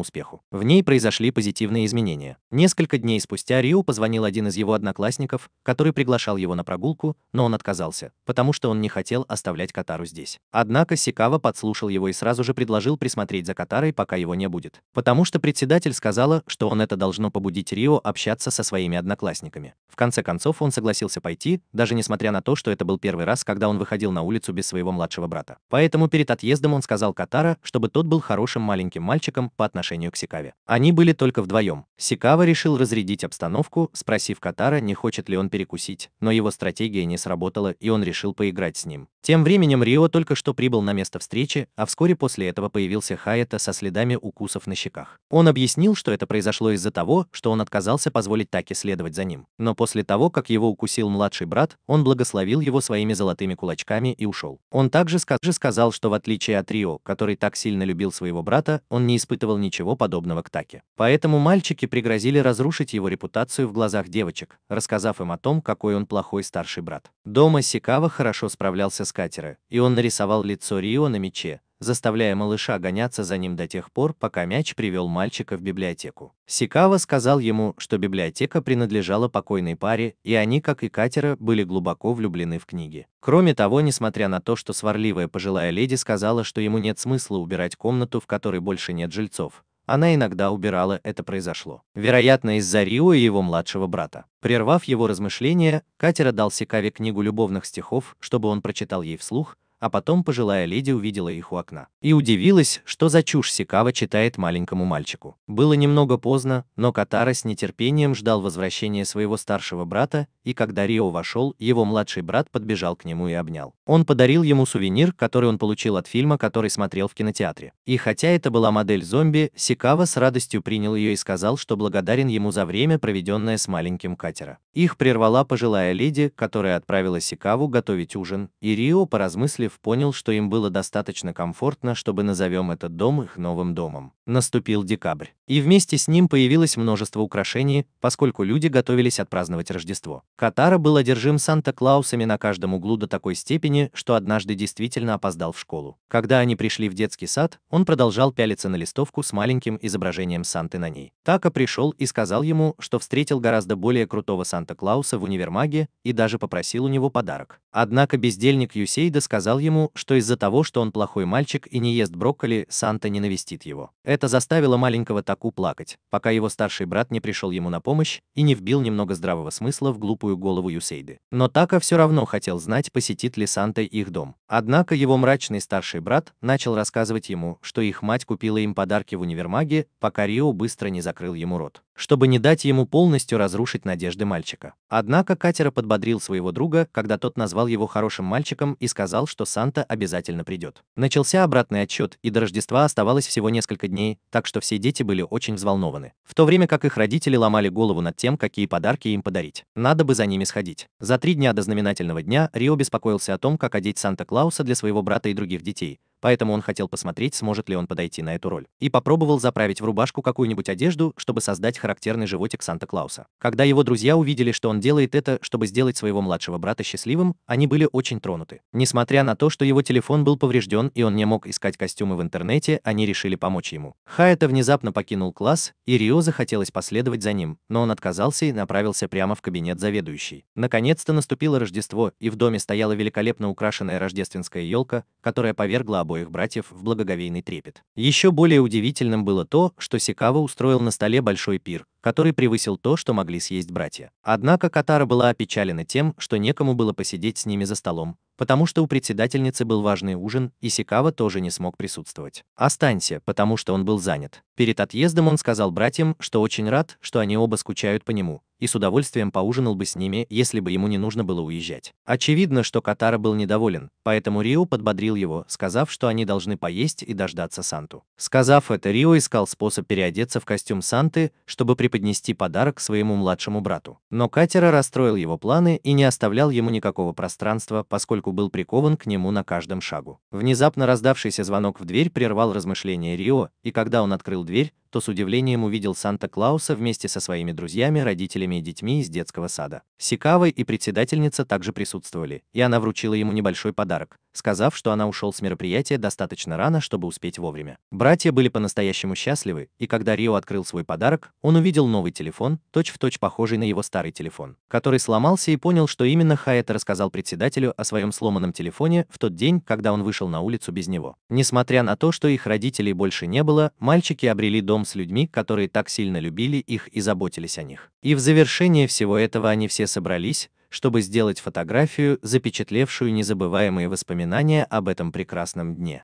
успеху. В ней произошли позитивные изменения. Несколько дней спустя Рио позвонил один из его одноклассников, который приглашал его на прогулку, но он отказался, потому что он не хотел оставлять Катару здесь. Однако Сикава подслушал его и сразу же предложил присмотреть за Катарой, пока его не будет. Потому что председатель сказала, что он это должно побудить Рио общаться со своими одноклассниками. В конце концов он согласился пойти, даже несмотря на на то, что это был первый раз, когда он выходил на улицу без своего младшего брата. Поэтому перед отъездом он сказал Катара, чтобы тот был хорошим маленьким мальчиком по отношению к Сикаве. Они были только вдвоем. Сикава решил разрядить обстановку, спросив Катара, не хочет ли он перекусить, но его стратегия не сработала, и он решил поиграть с ним. Тем временем Рио только что прибыл на место встречи, а вскоре после этого появился Хаята со следами укусов на щеках. Он объяснил, что это произошло из-за того, что он отказался позволить Таки следовать за ним. Но после того, как его укусил младший брат, он благословил благословил его своими золотыми кулачками и ушел. Он также сказал, что в отличие от Рио, который так сильно любил своего брата, он не испытывал ничего подобного к Таке. Поэтому мальчики пригрозили разрушить его репутацию в глазах девочек, рассказав им о том, какой он плохой старший брат. Дома Сикава хорошо справлялся с Катеры, и он нарисовал лицо Рио на мече, заставляя малыша гоняться за ним до тех пор, пока мяч привел мальчика в библиотеку. Сикава сказал ему, что библиотека принадлежала покойной паре, и они, как и Катера, были глубоко влюблены в книги. Кроме того, несмотря на то, что сварливая пожилая леди сказала, что ему нет смысла убирать комнату, в которой больше нет жильцов, она иногда убирала, это произошло. Вероятно, из-за Рио и его младшего брата. Прервав его размышления, Катера дал Сикаве книгу любовных стихов, чтобы он прочитал ей вслух, а потом пожилая леди увидела их у окна. И удивилась, что за чушь Сикава читает маленькому мальчику. Было немного поздно, но Катара с нетерпением ждал возвращения своего старшего брата, и когда Рио вошел, его младший брат подбежал к нему и обнял. Он подарил ему сувенир, который он получил от фильма, который смотрел в кинотеатре. И хотя это была модель зомби, Сикава с радостью принял ее и сказал, что благодарен ему за время, проведенное с маленьким катера. Их прервала пожилая леди, которая отправила Сикаву готовить ужин, и Рио, поразмыслив, Яковлев понял, что им было достаточно комфортно, чтобы назовем этот дом их новым домом. Наступил декабрь. И вместе с ним появилось множество украшений, поскольку люди готовились отпраздновать Рождество. Катара был одержим Санта-Клаусами на каждом углу до такой степени, что однажды действительно опоздал в школу. Когда они пришли в детский сад, он продолжал пялиться на листовку с маленьким изображением Санты на ней. Така пришел и сказал ему, что встретил гораздо более крутого Санта-Клауса в универмаге и даже попросил у него подарок. Однако бездельник Юсейда сказал ему, что из-за того, что он плохой мальчик и не ест брокколи, Санта не навестит его. Это заставило маленького Таку плакать, пока его старший брат не пришел ему на помощь и не вбил немного здравого смысла в глупую голову Юсейды. Но Така все равно хотел знать, посетит ли Санта их дом. Однако его мрачный старший брат начал рассказывать ему, что их мать купила им подарки в универмаге, пока Рио быстро не закрыл ему рот чтобы не дать ему полностью разрушить надежды мальчика. Однако Катера подбодрил своего друга, когда тот назвал его хорошим мальчиком и сказал, что Санта обязательно придет. Начался обратный отчет, и до Рождества оставалось всего несколько дней, так что все дети были очень взволнованы. В то время как их родители ломали голову над тем, какие подарки им подарить. Надо бы за ними сходить. За три дня до знаменательного дня Рио беспокоился о том, как одеть Санта-Клауса для своего брата и других детей, поэтому он хотел посмотреть, сможет ли он подойти на эту роль. И попробовал заправить в рубашку какую-нибудь одежду, чтобы создать характерный животик Санта-Клауса. Когда его друзья увидели, что он делает это, чтобы сделать своего младшего брата счастливым, они были очень тронуты. Несмотря на то, что его телефон был поврежден и он не мог искать костюмы в интернете, они решили помочь ему. Хайта внезапно покинул класс, и Рио захотелось последовать за ним, но он отказался и направился прямо в кабинет заведующей. Наконец-то наступило Рождество, и в доме стояла великолепно украшенная рождественская елка, которая повергла обоих братьев в благоговейный трепет. Еще более удивительным было то, что Сикава устроил на столе большой пир, который превысил то, что могли съесть братья. Однако Катара была опечалена тем, что некому было посидеть с ними за столом, потому что у председательницы был важный ужин, и Сикава тоже не смог присутствовать. «Останься, потому что он был занят». Перед отъездом он сказал братьям, что очень рад, что они оба скучают по нему, и с удовольствием поужинал бы с ними, если бы ему не нужно было уезжать. Очевидно, что Катара был недоволен, поэтому Рио подбодрил его, сказав, что они должны поесть и дождаться Санту. Сказав это, Рио искал способ переодеться в костюм Санты, чтобы преподнести подарок своему младшему брату. Но Катера расстроил его планы и не оставлял ему никакого пространства, поскольку был прикован к нему на каждом шагу. Внезапно раздавшийся звонок в дверь прервал размышления Рио, и когда он открыл дверь, то с удивлением увидел Санта-Клауса вместе со своими друзьями, родителями матерями детьми из детского сада. Сикавой и председательница также присутствовали, и она вручила ему небольшой подарок сказав, что она ушел с мероприятия достаточно рано, чтобы успеть вовремя. Братья были по-настоящему счастливы, и когда Рио открыл свой подарок, он увидел новый телефон, точь-в-точь точь похожий на его старый телефон, который сломался и понял, что именно Хаэта рассказал председателю о своем сломанном телефоне в тот день, когда он вышел на улицу без него. Несмотря на то, что их родителей больше не было, мальчики обрели дом с людьми, которые так сильно любили их и заботились о них. И в завершение всего этого они все собрались, чтобы сделать фотографию, запечатлевшую незабываемые воспоминания об этом прекрасном дне.